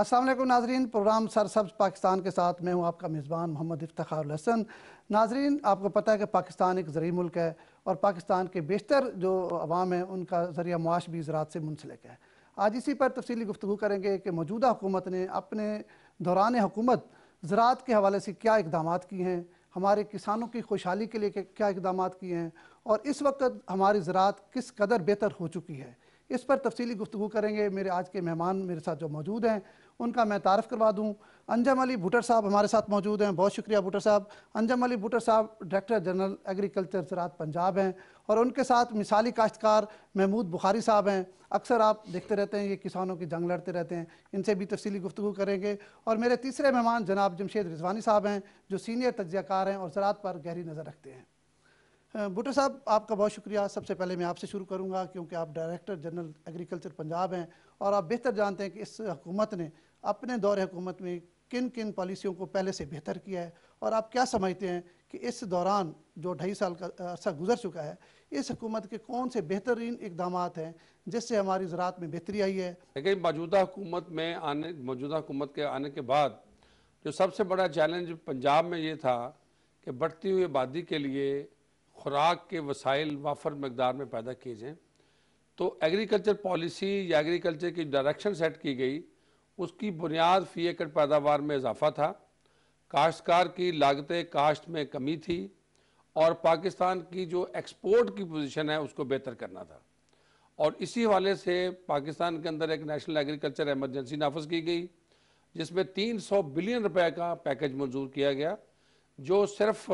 असल नाजरीन प्रोग्राम सरसब्ज पाकिस्तान के साथ मैं हूँ आपका मेज़बान मोहम्मद इफ्तार हसन नाजरीन आपको पता है कि पाकिस्तान एक ज़रिए मुल्क है और पाकिस्तान के बेशतर जो अवाम है उनका ज़रिया मुआश भी ज़रात से मुंसलिक है आज इसी पर तफसली गुफ्तु करेंगे कि मौजूदा हुकूमत ने अपने दौरान हुकूमत ज़रात के हवाले से क्या इकदाम किए हैं हमारे किसानों की खुशहाली के लिए क्या इकदाम किए हैं और इस वक्त हमारी ज़रात किस कदर बेहतर हो चुकी है इस पर तफसली गुफ्तु करेंगे मेरे आज के मेहमान मेरे साथ जो मौजूद हैं उनका मैं तारफ़ करवा दूँ अंजम अली भुटर साहब हमारे साथ मौजूद हैं बहुत शुक्रिया भुटर साहब अंजम अली भुटर साहब डायरेक्टर जनरल एग्रीकल्चर ज़रात पंजाब हैं और उनके साथ मिसाली काश्तकार महमूद बुखारी साहब हैं अक्सर आप देखते रहते हैं ये किसानों की जंग लड़ते रहते हैं इनसे भी तफसीली गुफ्तु करेंगे और मेरे तीसरे मेहमान जनाब जमशेद रिजवानी साहब हैं जो सीनियर तजियाकार हैं और ज़रात पर गहरी नज़र रखते हैं भुटर साहब आपका बहुत शुक्रिया सबसे पहले मैं आपसे शुरू करूंगा क्योंकि आप डायरेक्टर जनरल एग्रीकल्चर पंजाब हैं और आप बेहतर जानते हैं कि इस हुकूमत ने अपने दौर हुकूमत में किन किन पॉलिसियों को पहले से बेहतर किया है और आप क्या समझते हैं कि इस दौरान जो ढाई साल का अर्सा गुजर चुका है इस हुकूमत के कौन से बेहतरीन इकदाम हैं जिससे हमारी ज़रात में बेहतरी आई है लेकिन मौजूदा हुकूमत में आने मौजूदा हुकूमत के आने के बाद जो सबसे बड़ा चैलेंज पंजाब में ये था कि बढ़ती हुई आबादी के लिए खुराक के वसाइल वाफर मकदार में पैदा किए जाएँ तो एग्रीकल्चर पॉलिसी या एग्रीकल्चर की डायरेक्शन सेट की गई उसकी बुनियाद फ़ी एकड़ पैदावार में इजाफा था काश्तकार की लागतें काश्त में कमी थी और पाकिस्तान की जो एक्सपोर्ट की पोजीशन है उसको बेहतर करना था और इसी हवाले से पाकिस्तान के अंदर एक नेशनल एग्रीकल्चर एमरजेंसी नाफज की गई जिसमें 300 बिलियन रुपए का पैकेज मंजूर किया गया जो सिर्फ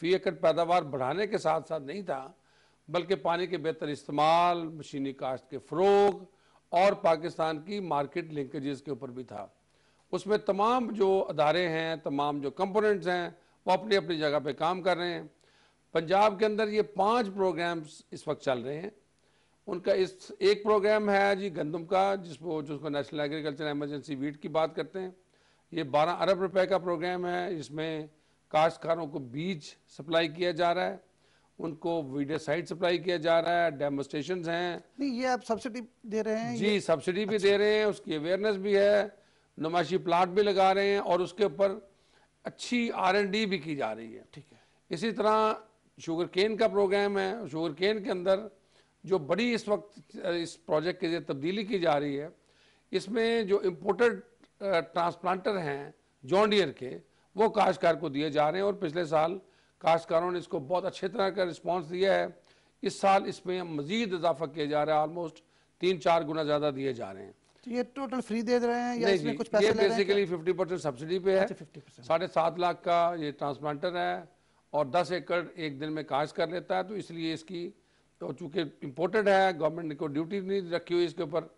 फी एकड़ पैदावार बढ़ाने के साथ साथ नहीं था बल्कि पानी के बेहतर इस्तेमाल मशीनी काश्त के फ़रोग और पाकिस्तान की मार्केट लिंकेजेस के ऊपर भी था उसमें तमाम जो अदारे हैं तमाम जो कंपोनेंट्स हैं वो अपनी अपनी जगह पे काम कर रहे हैं पंजाब के अंदर ये पांच प्रोग्राम्स इस वक्त चल रहे हैं उनका इस एक प्रोग्राम है जी गंदम का जिसको जिसको नेशनल एग्रीकल्चर एमरजेंसी वीट की बात करते हैं ये बारह अरब रुपये का प्रोग्राम है इसमें काश्तकारों को बीज सप्लाई किया जा रहा है उनको वीडियो साइट सप्लाई किया जा रहा है डेमोस्ट्रेशन हैं नहीं ये आप सब्सिडी दे रहे हैं जी सब्सिडी भी अच्छा। दे रहे हैं उसकी अवेयरनेस भी है नुमाशी प्लाट भी लगा रहे हैं और उसके ऊपर अच्छी आर एन डी भी की जा रही है ठीक है इसी तरह शुगर केन का प्रोग्राम है शुगर केन के अंदर जो बड़ी इस वक्त इस प्रोजेक्ट के जरिए तब्दीली की जा रही है इसमें जो इम्पोर्टेड ट्रांसप्लांटर हैं जॉन्डियर के वो काश्तकार को दिए जा रहे हैं और पिछले साल काश्तकारों ने इसको बहुत अच्छे तरह का रिस्पॉन्स दिया है इस साल इसमें मजीद इजाफा किया जा रहा है ऑलमोस्ट तीन चार गुना ज़्यादा दिए जा रहे हैं तो ये टोटल फ्री दे रहे हैं या इसमें कुछ पैसे ये बेसिकली फिफ्टी परसेंट सब्सिडी पे है अच्छा, साढ़े सात लाख का ये ट्रांसप्लांटर है और दस एकड़ एक दिन में काश कर लेता है तो इसलिए इसकी तो चूंकि इम्पोर्टेड है गवर्नमेंट ने कोई ड्यूटी नहीं रखी हुई इसके ऊपर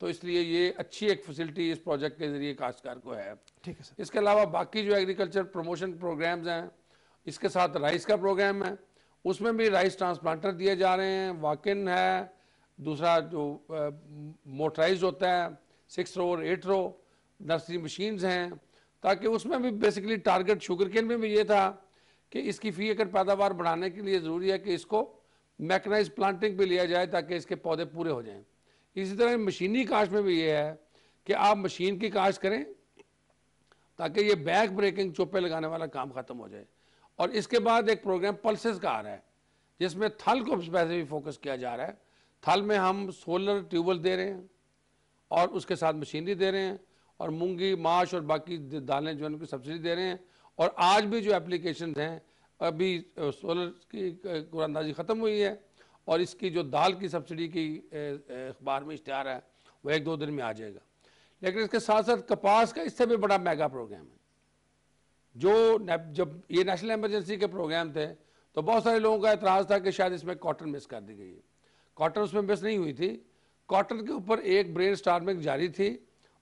तो इसलिए ये अच्छी एक फैसिलिटी इस प्रोजेक्ट के जरिए काश्तकार को है ठीक है इसके अलावा बाकी जो एग्रीकल्चर प्रमोशन प्रोग्राम्स हैं इसके साथ राइस का प्रोग्राम है उसमें भी राइस ट्रांसप्लांटर दिए जा रहे हैं वाकिन है दूसरा जो मोटराइज होता है सिक्स रो और एट रो नर्सरी मशीन्स हैं ताकि उसमें भी बेसिकली टारगेट शुगर केन में भी ये था कि इसकी फी अगर पैदावार बढ़ाने के लिए ज़रूरी है कि इसको मैकनाइज प्लांटिंग पे लिया जाए ताकि इसके पौधे पूरे हो जाएं इसी तरह मशीनी काश में भी ये है कि आप मशीन की काश करें ताकि ये बैक ब्रेकिंग चोपे लगाने वाला काम ख़त्म हो जाए और इसके बाद एक प्रोग्राम पल्सेस का आ रहा है जिसमें थल को स्पेसिफिक फोकस किया जा रहा है थल में हम सोलर ट्यूबवेल दे रहे हैं और उसके साथ मशीनरी दे रहे हैं और मूंगी माश और बाकी दालें जो है उनकी सब्सिडी दे रहे हैं और आज भी जो एप्लीकेशन हैं अभी सोलर की कुरानंदाजी ख़त्म हुई है और इसकी जो दाल की सब्सिडी की अखबार में इश्तहार है वो एक दो दिन में आ जाएगा लेकिन इसके साथ साथ कपास का इससे भी बड़ा मेगा प्रोग्राम है जो जब ये नेशनल एमरजेंसी के प्रोग्राम थे तो बहुत सारे लोगों का एतराज़ था कि शायद इसमें कॉटन मिस कर दी गई है कॉटन उसमें मिस नहीं हुई थी कॉटन के ऊपर एक ब्रेन स्टार्मिंग जारी थी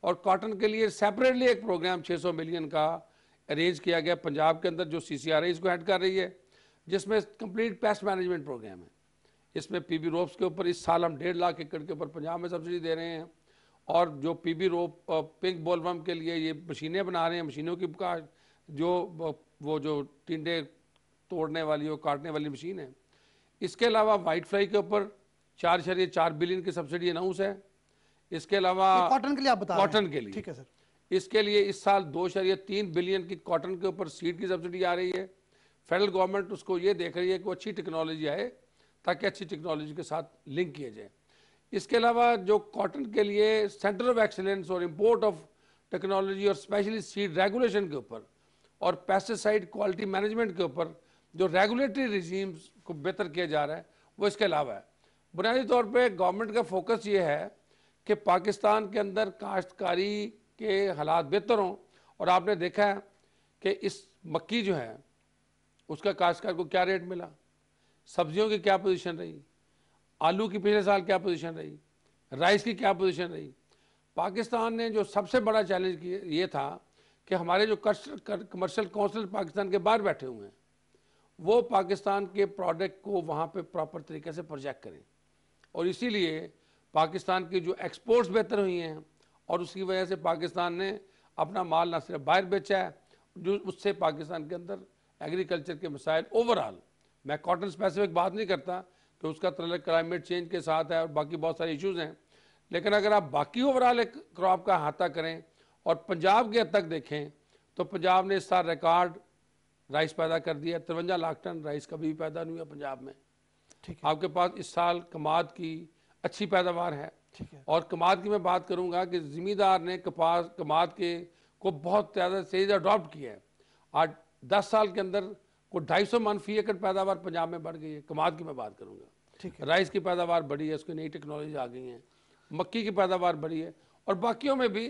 और कॉटन के लिए सेपरेटली एक प्रोग्राम 600 मिलियन का अरेंज किया गया पंजाब के अंदर जो सी सी आर इसको हेड कर रही है जिसमें कंप्लीट पेस्ट मैनेजमेंट प्रोग्राम है इसमें पी बी के ऊपर इस साल हम डेढ़ लाख एकड़ के ऊपर पंजाब में सब्सिडी दे रहे हैं और जो पी बी रोप पिंक बोलबम के लिए ये मशीनें बना रहे हैं मशीनों की जो वो जो टिंडे तोड़ने वाली और काटने वाली मशीन है इसके अलावा वाइट फ्लाई के ऊपर चार शरीय चार बिलियन की सब्सिडी अनाउंस है इसके अलावा कॉटन के लिए आप बता कॉटन के लिए ठीक है सर इसके लिए इस साल दो शरीय तीन बिलियन की कॉटन के ऊपर सीड की सब्सिडी आ रही है फेडरल गवर्नमेंट उसको ये देख रही है कि वो अच्छी टेक्नोलॉजी आए ताकि अच्छी टेक्नोलॉजी के साथ लिंक किया जाए इसके अलावा जो कॉटन के लिए सेंटर ऑफ एक्सीलेंस और इम्पोर्ट ऑफ टेक्नोलॉजी और स्पेशली सीड रेगुलेशन के ऊपर और पेस्टिसाइड क्वालिटी मैनेजमेंट के ऊपर जो रेगुलेटरी रिजीम्स को बेहतर किया जा रहा है वो इसके अलावा है बुनियादी तौर पे गवर्नमेंट का फोकस ये है कि पाकिस्तान के अंदर काश्तकारी के हालात बेहतर हों और आपने देखा है कि इस मक्की जो है उसका काश्तकार को क्या रेट मिला सब्जियों की क्या पोजिशन रही आलू की पिछले साल क्या पोजिशन रही राइस की क्या पोजिशन रही पाकिस्तान ने जो सबसे बड़ा चैलेंज ये था कि हमारे जो कमर्शियल काउंसिल पाकिस्तान के बाहर बैठे हुए हैं वो पाकिस्तान के प्रोडक्ट को वहाँ पे प्रॉपर तरीके से प्रोजेक्ट करें और इसीलिए पाकिस्तान की जो एक्सपोर्ट्स बेहतर हुई हैं और उसकी वजह से पाकिस्तान ने अपना माल ना सिर्फ बाहर बेचा है जो उससे पाकिस्तान के अंदर एग्रीकल्चर के मसाइल ओवरऑल मैं कॉटन स्पेसिफिक बात नहीं करता कि उसका तलक क्लाइमेट चेंज के साथ है और बाकी बहुत सारे इश्यूज हैं लेकिन अगर आप बाकी ओवरऑल एक क्रॉप का अहाता करें और पंजाब के हद तक देखें तो पंजाब ने इस साल रिकॉर्ड राइस पैदा कर दिया तिरवंजा लाख टन राइस कभी भी पैदा नहीं हुआ पंजाब में ठीक है आपके पास इस साल कमाद की अच्छी पैदावार है ठीक है और कमाद की मैं बात करूंगा कि जिमीदार ने कपास कमाद के को बहुत ज़्यादा तेज अडॉप्ट किया है आज दस साल के अंदर को ढाई सौ मन फी एकड़ पैदावार पंजाब में बढ़ गई है कमाद की मैं बात करूंगा राइस की पैदावार बढ़ी है उसकी नई टेक्नोलॉजी आ गई है मक्की की पैदावार बढ़ी है और बाकियों में भी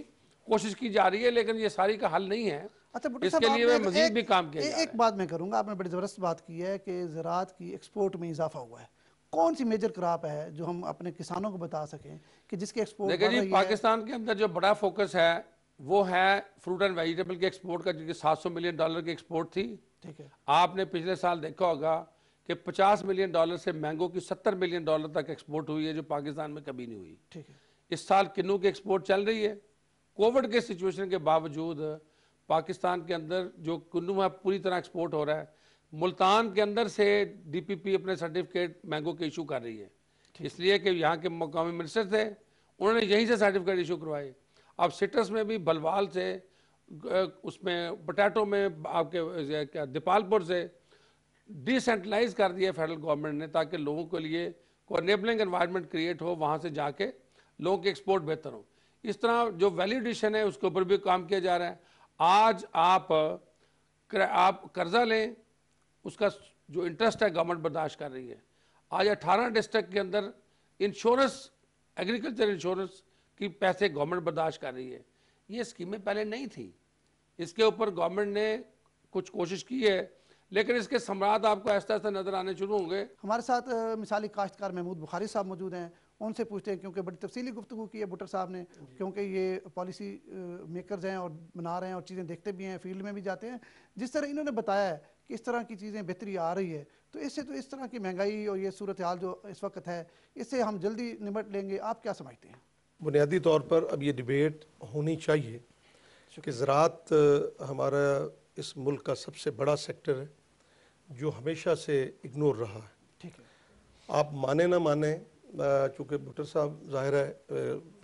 कोशिश की जा रही है लेकिन ये सारी का हल नहीं है अच्छा इसके लिए मैं मजीद भी काम किया एक बात मैं करूँगा आपने बड़ी ज़बरदस्त बात की है कि ज़रात की एक्सपोर्ट में इजाफा हुआ है कौन सी मेजर क्रॉप है जो हम अपने किसानों को बता सकें कि जिसके एक्सपोर्ट देखिए जी पाकिस्तान के अंदर जो बड़ा फोकस है वो है फ्रूट एंड वेजिटेबल के एक्सपोर्ट का जो सात सौ मिलियन डॉलर की एक्सपोर्ट थी ठीक है आपने पिछले साल देखा होगा कि 50 मिलियन डॉलर से मैंगो की 70 मिलियन डॉलर तक एक्सपोर्ट हुई है जो पाकिस्तान में कभी नहीं हुई ठीक है इस साल किन्नू की एक्सपोर्ट चल रही है कोविड के सिचुएशन के बावजूद पाकिस्तान के अंदर जो है पूरी तरह एक्सपोर्ट हो रहा है मुल्तान के अंदर से डीपीपी अपने सर्टिफिकेट मैंगो के इशू कर रही है इसलिए कि यहाँ के मकामी मिनिस्टर थे उन्होंने यहीं से सर्टिफिकेट इशू करवाए अब सिट्रस में भी बलवाल से उसमें पटैटो में आपके क्या दीपालपुर से डिसेंट्रलाइज कर दिया फेडरल गवर्नमेंट ने ताकि लोगों के लिए कोनेबलिंग एनेबलिंग एनवायरनमेंट क्रिएट हो वहाँ से जाके लोगों के एक्सपोर्ट बेहतर हो इस तरह जो वैलिडेशन है उसके ऊपर भी काम किया जा रहा है आज आप कर, आप कर्जा लें उसका जो इंटरेस्ट है गवर्नमेंट बर्दाश्त कर रही है आज 18 डिस्ट्रिक्ट के अंदर इंश्योरेंस एग्रीकल्चर इंश्योरेंस की पैसे गवर्नमेंट बर्दाश्त कर रही है ये स्कीमें पहले नहीं थी इसके ऊपर गवर्नमेंट ने कुछ कोशिश की है लेकिन इसके सम्राट आपको ऐसा ऐसा नजर आने शुरू होंगे हमारे साथ मिसाली काश्तकार महमूद बुखारी साहब मौजूद हैं उनसे पूछते हैं क्योंकि बड़ी तफसीली गुफ्तु की है भुटर साहब ने क्योंकि ये पॉलिसी मेकर्स हैं और बना रहे हैं और चीज़ें देखते भी हैं फील्ड में भी जाते हैं जिस तरह इन्होंने बताया है कि इस तरह की चीज़ें बेहतरी आ रही है तो इससे तो इस तरह की महंगाई और ये सूरत हाल जो इस वक्त है इससे हम जल्दी निमट लेंगे आप क्या समझते हैं बुनियादी तौर पर अब ये डिबेट होनी चाहिए कि ज़रात हमारा इस मुल्क का सबसे बड़ा सेक्टर है जो हमेशा से इग्नोर रहा है ठीक है आप माने ना माने चूँकि भुट्टर साहब जाहिर है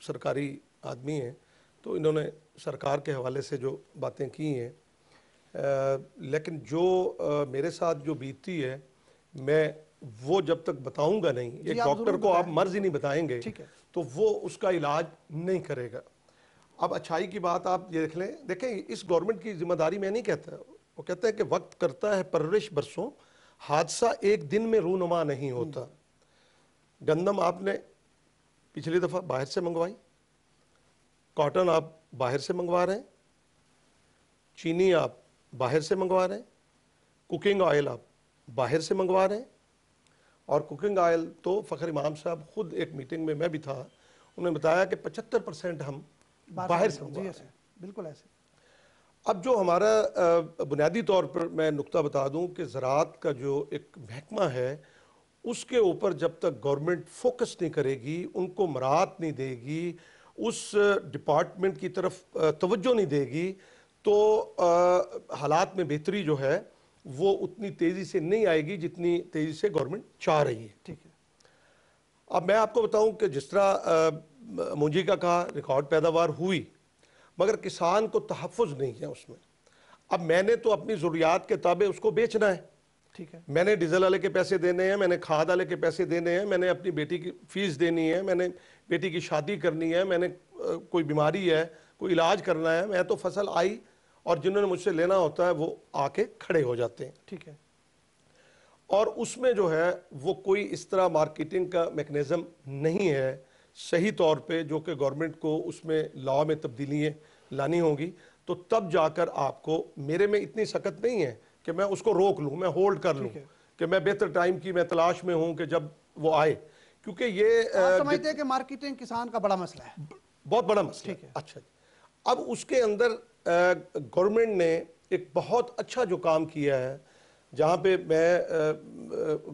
सरकारी आदमी हैं तो इन्होंने सरकार के हवाले से जो बातें की हैं लेकिन जो मेरे साथ जो बीतती है मैं वो जब तक बताऊंगा नहीं एक डॉक्टर को आप मर्ज ही नहीं बताएंगे तो वो उसका इलाज नहीं करेगा अब अच्छाई की बात आप ये देख लें देखें इस गवर्नमेंट की जिम्मेदारी मैं नहीं कहता वो कहते हैं कि वक्त करता है परवरिश बरसों हादसा एक दिन में रूनुमा नहीं होता गंदम आपने पिछली दफ़ा बाहर से मंगवाई कॉटन आप बाहर से मंगवा रहे हैं चीनी आप बाहर से मंगवा रहे हैं कुकिंग ऑयल आप बाहर से मंगवा रहे हैं और कुकिंग ऑयल तो फ़खर इमाम साहब खुद एक मीटिंग में मैं भी था उन्होंने बताया कि 75 परसेंट हम बाहर से मंगवा रहे हैं बिल्कुल ऐसे अब जो हमारा बुनियादी तौर पर मैं नुकता बता दूं कि ज़रात का जो एक महकमा है उसके ऊपर जब तक गवर्नमेंट फोकस नहीं करेगी उनको मराहत नहीं देगी उस डिपार्टमेंट की तरफ तवज्जो नहीं देगी तो हालात में बेहतरी जो है वो उतनी तेज़ी से नहीं आएगी जितनी तेज़ी से गवर्नमेंट चाह रही है ठीक है अब मैं आपको बताऊं कि जिस तरह मुंजी का कहा रिकॉर्ड पैदावार हुई मगर किसान को तहफ़ नहीं है उसमें अब मैंने तो अपनी ज़रूरियात के ताबे उसको बेचना है ठीक है मैंने डीजल वाले के पैसे देने हैं मैंने खाद वाले के पैसे देने हैं मैंने अपनी बेटी की फीस देनी है मैंने बेटी की शादी करनी है मैंने कोई बीमारी है कोई इलाज करना है मैं तो फसल आई और जिन्होंने मुझसे लेना होता है वो आके खड़े हो जाते हैं ठीक है और उसमें जो है वो कोई इस तरह मार्केटिंग का मेकनिज़म नहीं है सही तौर पे जो कि गवर्नमेंट को उसमें लॉ में तब्दीलियाँ लानी होगी तो तब जाकर आपको मेरे में इतनी सख्त नहीं है कि मैं उसको रोक लूँ मैं होल्ड कर लूँ कि मैं बेहतर टाइम की मैं तलाश में हूँ कि जब वो आए क्योंकि ये तो समझते हैं कि मार्केटिंग किसान का बड़ा मसला है बहुत बड़ा मसला है अच्छा अब उसके अंदर गवर्नमेंट ने एक बहुत अच्छा जो काम किया है जहाँ पे मैं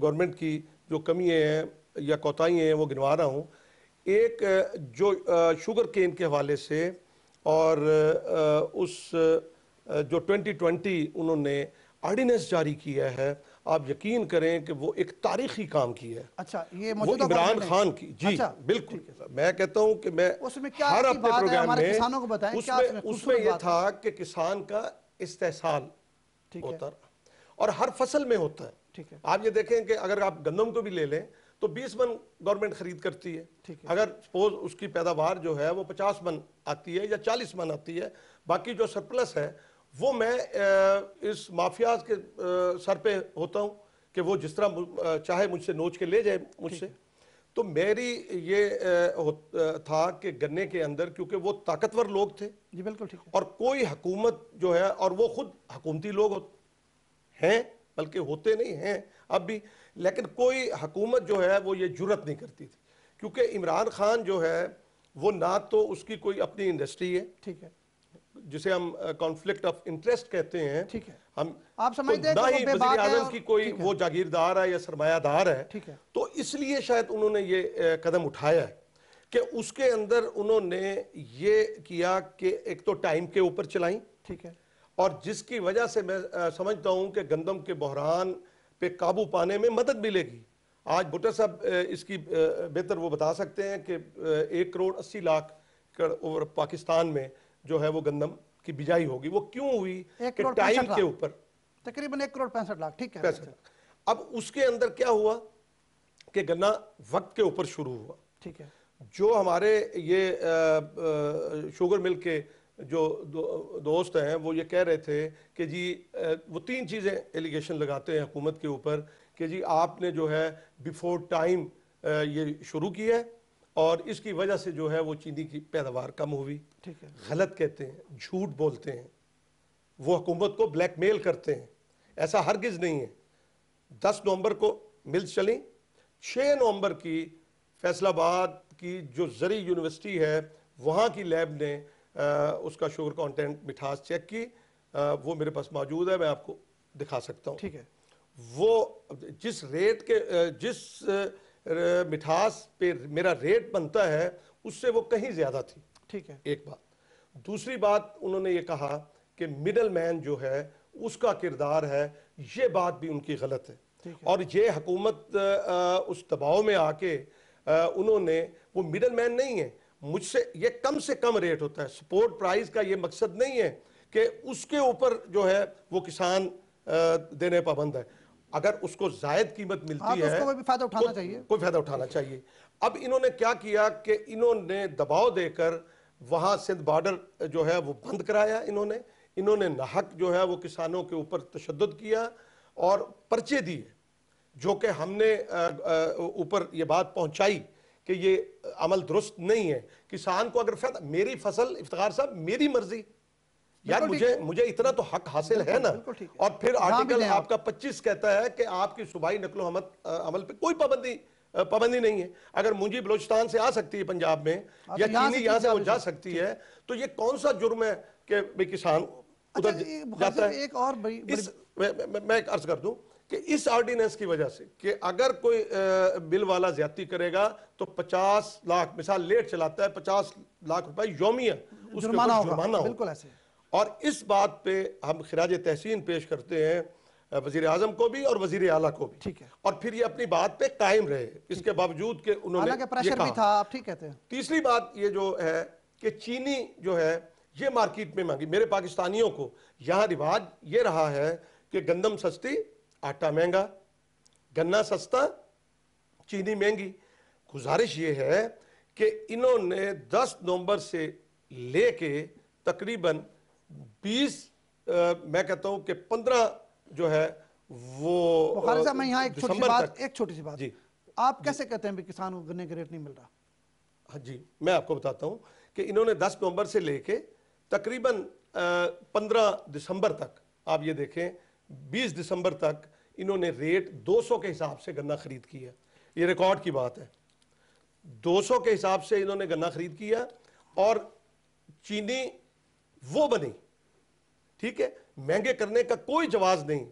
गवर्नमेंट की जो कमी हैं या कोताही हैं वो गिनवा रहा हूँ एक जो शुगर केन के हवाले से और उस जो 2020 उन्होंने ऑर्डिनेंस जारी किया है आप यकीन करें कि वो एक तारीखी काम किया है अच्छा ये इमरान खान की जी अच्छा, बिल्कुल मैं कहता हूं कि मैं उसमें क्या हर अपने प्रोग्राम में किसानों को बताएं उसमें उसमें ये था कि किसान का इस्तेसाल होता रहा और हर फसल में होता है ठीक है आप ये देखें कि अगर आप गंदम को भी ले लें तो 20 मन गवर्नमेंट खरीद करती है, है। अगर सपोज उसकी पैदावार जो है वो 50 मन आती है या 40 मन आती है बाकी जो सरप्लस है वो मैं इस माफियाज के सर पे होता हूँ कि वो जिस तरह चाहे मुझसे नोच के ले जाए मुझसे तो मेरी ये था कि गन्ने के अंदर क्योंकि वो ताकतवर लोग थे जी बिल्कुल ठीक और कोई हुकूमत जो है और वो खुद हकूमती लोग हैं बल्कि होते नहीं हैं अब भी लेकिन कोई हकूमत जो है वो ये जुरत नहीं करती थी क्योंकि इमरान खान जो है वो ना तो उसकी कोई अपनी इंडस्ट्री है ठीक है जिसे हम कॉन्फ्लिक्ट ऑफ इंटरेस्ट कहते हैं ठीक है हम आप तो समझते तो ना ही है आजम की कोई वो जागीरदार है या सरमायादार है ठीक है तो इसलिए शायद उन्होंने ये कदम उठाया है कि उसके अंदर उन्होंने ये किया कि एक तो टाइम के ऊपर चलाई ठीक है और जिसकी वजह से मैं समझता हूं कि गंदम के बहरान पे काबू पाने में मदद मिलेगी आज भुट्टर साहब इसकी बेहतर वो बता सकते हैं कि एक करोड़ अस्सी लाख ओवर पाकिस्तान में जो है वो गंदम की बिजाई होगी वो क्यों हुई टाइम के ऊपर तकरीबन एक करोड़ पैंसठ लाख ठीक है लाख अब उसके अंदर क्या हुआ कि गन्ना वक्त के ऊपर शुरू हुआ ठीक है जो हमारे ये आ, आ, शुगर मिल के जो दो, दोस्त हैं वो ये कह रहे थे कि जी आ, वो तीन चीज़ें एलिगेशन लगाते हैं हुकूमत के ऊपर कि जी आपने जो है बिफोर टाइम ये शुरू किया है और इसकी वजह से जो है वो चीनी की पैदावार कम हुई ठीक है गलत कहते हैं झूठ बोलते हैं वो हुकूमत को ब्लैकमेल करते हैं ऐसा हरगिज़ नहीं है दस नवंबर को मिल्स चलें छः नवंबर की फैसलाबाद की जो जरी यूनिवर्सिटी है वहाँ की लैब ने आ, उसका शुगर कंटेंट मिठास चेक की आ, वो मेरे पास मौजूद है मैं आपको दिखा सकता हूँ ठीक है वो जिस रेट के जिस मिठास पे मेरा रेट बनता है उससे वो कहीं ज़्यादा थी ठीक है एक बात दूसरी बात उन्होंने ये कहा कि मिडल मैन जो है उसका किरदार है ये बात भी उनकी गलत है, और ये हकूमत उस दबाव में आके उन्होंने वो मिडल मैन नहीं है मुझसे ये कम से कम रेट होता है सपोर्ट प्राइस का ये मकसद नहीं है कि उसके ऊपर जो है वो किसान देने पाबंद है अगर उसको जायद कीमत मिलती हाँ, तो है कोई फायदा उठाना को, चाहिए कोई फायदा उठाना चाहिए अब इन्होंने क्या किया कि इन्होंने दबाव देकर वहाँ सिंध बॉर्डर जो है वो बंद कराया इन्होंने इन्होंने नाहक जो है वो किसानों के ऊपर तशद किया और पर्चे दिए जो कि हमने ऊपर ये बात पहुँचाई कि ये अमल दुरुस्त नहीं है किसान को अगर फैदा मेरी फसल इफ्तार साहब मेरी मर्जी यार मुझे मुझे इतना तो हक हासिल है ना और फिर आर्टिकल हाँ, आपका 25 कहता है कि आपकी सुबाई नकलो हमत अमल पे कोई पाबंदी पाबंदी नहीं है अगर मुंजी बलोचिस्तान से आ सकती है पंजाब में हाँ, या तो चीनी यहाँ से वो जा सकती है तो ये कौन सा जुर्म है कि भाई किसान अच्छा, उधर जाता है एक और इस, मैं, एक अर्ज कर दूँ कि इस ऑर्डिनेंस की वजह से कि अगर कोई बिल वाला ज्यादा करेगा तो 50 लाख मिसाल लेट चलाता है 50 लाख रुपए योमिया उसके जुर्माना होगा बिल्कुल ऐसे और इस बात पे हम खराज तहसीन पेश करते हैं वजीर आजम को भी और वजीर आला को भी ठीक है और फिर ये अपनी बात पे कायम रहे इसके बावजूद के उन्होंने प्रेशर भी था आप ठीक कहते हैं तीसरी बात ये जो है कि चीनी जो है ये मार्केट में मांगी मेरे पाकिस्तानियों को यहाँ रिवाज ये रहा है कि गंदम सस्ती आटा महंगा गन्ना सस्ता चीनी महंगी गुजारिश ये है कि इन्होंने दस नवंबर से ले तकरीबन बीस आ, मैं कहता हूँ कि पंद्रह जो है वो बुखारी तो साहब मैं यहाँ एक छोटी सी बात एक छोटी सी बात जी आप कैसे कहते हैं किसान को गन्ने का रेट नहीं मिल रहा हाँ जी मैं आपको बताता हूँ कि इन्होंने 10 नवंबर से लेके तकरीबन 15 दिसंबर तक आप ये देखें 20 दिसंबर तक इन्होंने रेट 200 के हिसाब से गन्ना खरीद किया ये रिकॉर्ड की बात है 200 के हिसाब से इन्होंने गन्ना खरीद किया और चीनी वो बनी ठीक है महंगे करने का कोई जवाब नहीं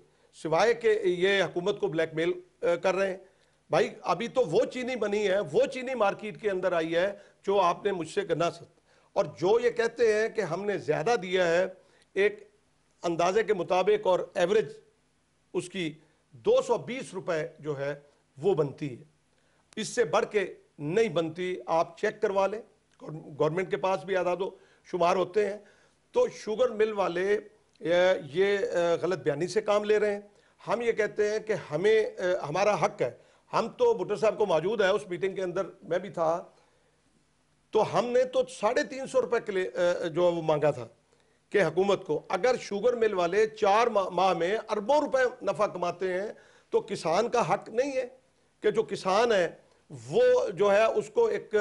सिवाय के ये हुकूमत को ब्लैकमेल कर रहे हैं भाई अभी तो वो चीनी बनी है वो चीनी मार्केट के अंदर आई है जो आपने मुझसे करना सकता और जो ये कहते हैं कि हमने ज़्यादा दिया है एक अंदाजे के मुताबिक और एवरेज उसकी 220 रुपए जो है वो बनती है इससे बढ़ के नहीं बनती आप चेक करवा लें गवर्नमेंट के पास भी आदादो शुमार होते हैं तो शुगर मिल वाले ये गलत बयानी से काम ले रहे हैं हम ये कहते हैं कि हमें हमारा हक है हम तो भुट्टो साहब को मौजूद है उस मीटिंग के अंदर मैं भी था तो हमने तो साढ़े तीन सौ लिए जो है वो मांगा था कि हुकूमत को अगर शुगर मिल वाले चार माह में अरबों रुपए नफ़ा कमाते हैं तो किसान का हक नहीं है कि जो किसान है वो जो है उसको एक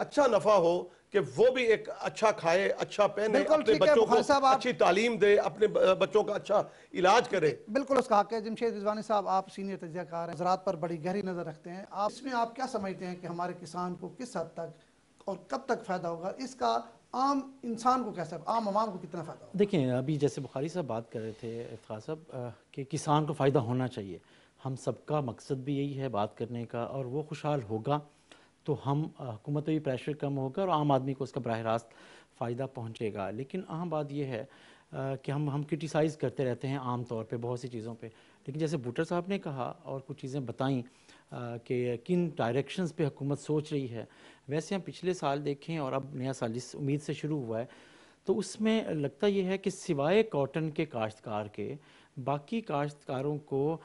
अच्छा नफ़ा हो कि वो भी एक अच्छा खाए अच्छा पहने अपने बच्चों को अच्छी तालीम दे अपने बच्चों का अच्छा इलाज करे बिल्कुल उसका हक है जमशेद रिजवानी साहब आप सीनियर तजयकार हैं ज़रात पर बड़ी गहरी नज़र रखते हैं आप इसमें आप क्या समझते हैं कि हमारे किसान को किस हद तक और कब तक फ़ायदा होगा इसका आम इंसान को कैसे आम आवाम को कितना फ़ायदा देखिए अभी जैसे बुखारी साहब बात कर रहे थे इफ्तार साहब कि किसान को फ़ायदा होना चाहिए हम सबका मकसद भी यही है बात करने का और वो खुशहाल होगा तो हम हुकूमत भी प्रेशर कम होगा और आम आदमी को उसका बरह रास्त फ़ायदा पहुँचेगा लेकिन अहम बात यह है कि हम हम क्रिटिसाइज़ करते रहते हैं आम तौर पे बहुत सी चीज़ों पे लेकिन जैसे भूटर साहब ने कहा और कुछ चीज़ें बताई कि किन डायरेक्शंस पे हुकूमत सोच रही है वैसे हम पिछले साल देखें और अब नया साल जिस उम्मीद से शुरू हुआ है तो उसमें लगता यह है कि सिवाय कॉटन के काश्तकार के बाकी काश्तकारों को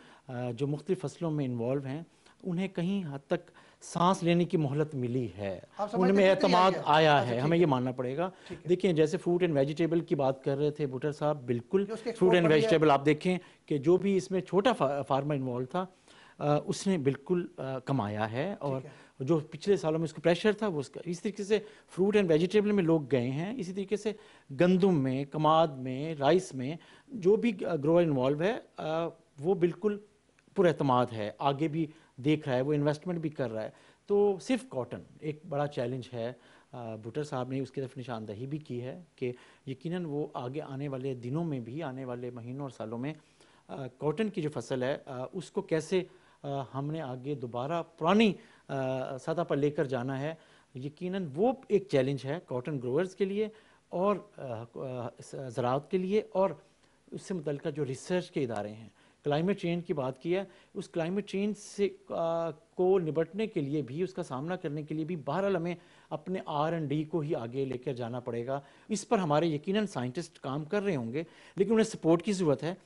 जो मुख्तु फसलों में इन्वॉल्व हैं उन्हें कहीं हद तक सांस लेने की मोहलत मिली है उनमें तो एतमाद आया, आया अच्छा, है हमें ये मानना पड़ेगा देखिए जैसे फ्रूट एंड वेजिटेबल की बात कर रहे थे भुटर साहब बिल्कुल फ्रूट एंड वेजिटेबल आप देखें कि जो भी इसमें छोटा फार्मर इन्वॉल्व था उसने बिल्कुल कमाया है और जो पिछले सालों में उसको प्रेशर था वो उसका इस तरीके से फ्रूट एंड वेजिटेबल में लोग गए हैं इसी तरीके से गंदम में कमाद में राइस में जो भी ग्रोअर इन्वॉल्व है वो बिल्कुल पुरमाद है आगे भी देख रहा है वो इन्वेस्टमेंट भी कर रहा है तो सिर्फ कॉटन एक बड़ा चैलेंज है भुटर साहब ने उसकी तरफ निशानदही भी की है कि यकीनन वो आगे आने वाले दिनों में भी आने वाले महीनों और सालों में कॉटन की जो फसल है आ, उसको कैसे आ, हमने आगे दोबारा पुरानी सतह पर लेकर जाना है यकीनन वो एक चैलेंज है कॉटन ग्रोअर्स के लिए और ज़रात के लिए और उससे मुतल जो रिसर्च के इदारे हैं क्लाइमेट चेंज की बात की है उस क्लाइमेट चेंज से आ, को निपटने के लिए भी उसका सामना करने के लिए भी बहरहाल हमें अपने आर एंड डी को ही आगे लेकर जाना पड़ेगा इस पर हमारे यकीनन साइंटिस्ट काम कर रहे होंगे लेकिन उन्हें सपोर्ट की ज़रूरत है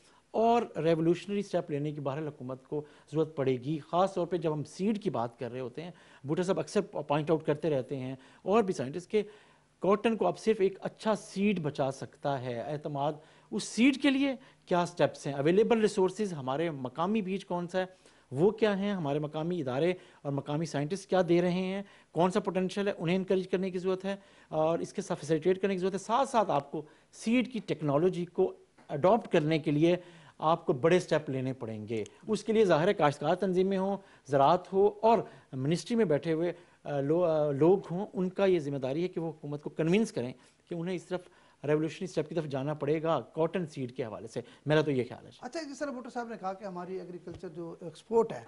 और रेवोल्यूशनरी स्टेप लेने की बहरहाल हुकूमत को ज़रूरत पड़ेगी ख़ास तौर पे जब हम सीड की बात कर रहे होते हैं बूटा साहब अक्सर पॉइंट आउट करते रहते हैं और भी साइंटिस्ट के कॉटन को अब सिर्फ एक अच्छा सीड बचा सकता है अहतमाद उस सीड के लिए क्या स्टेप्स हैं अवेलेबल रिसोर्स हमारे मकामी बीज कौन सा है वो क्या हैं हमारे मकामी इदारे और मकामी साइंटिस्ट क्या दे रहे हैं कौन सा पोटेंशियल है उन्हें इनक्रेज करने की ज़रूरत है और इसके फैसिलिटेट करने की ज़रूरत है साथ साथ आपको सीड की टेक्नोलॉजी को अडॉप्ट करने के लिए आपको बड़े स्टेप लेने पड़ेंगे उसके लिए ज़ाहिर काश्तकार तंजीमें हों ज़रात हो और मिनिस्ट्री में बैठे हुए लो, लोग हों उनका ये जिम्मेदारी है कि वो हुकूमत को कन्विंस करें कि उन्हें इस तरफ रेवोल्यूशनरी स्टेप की तरफ जाना पड़ेगा कॉटन सीड के हवाले से मेरा तो ये ख्याल है अच्छा जिस तरह भुट्टो साहब ने कहा कि हमारी एग्रीकल्चर जो एक्सपोर्ट है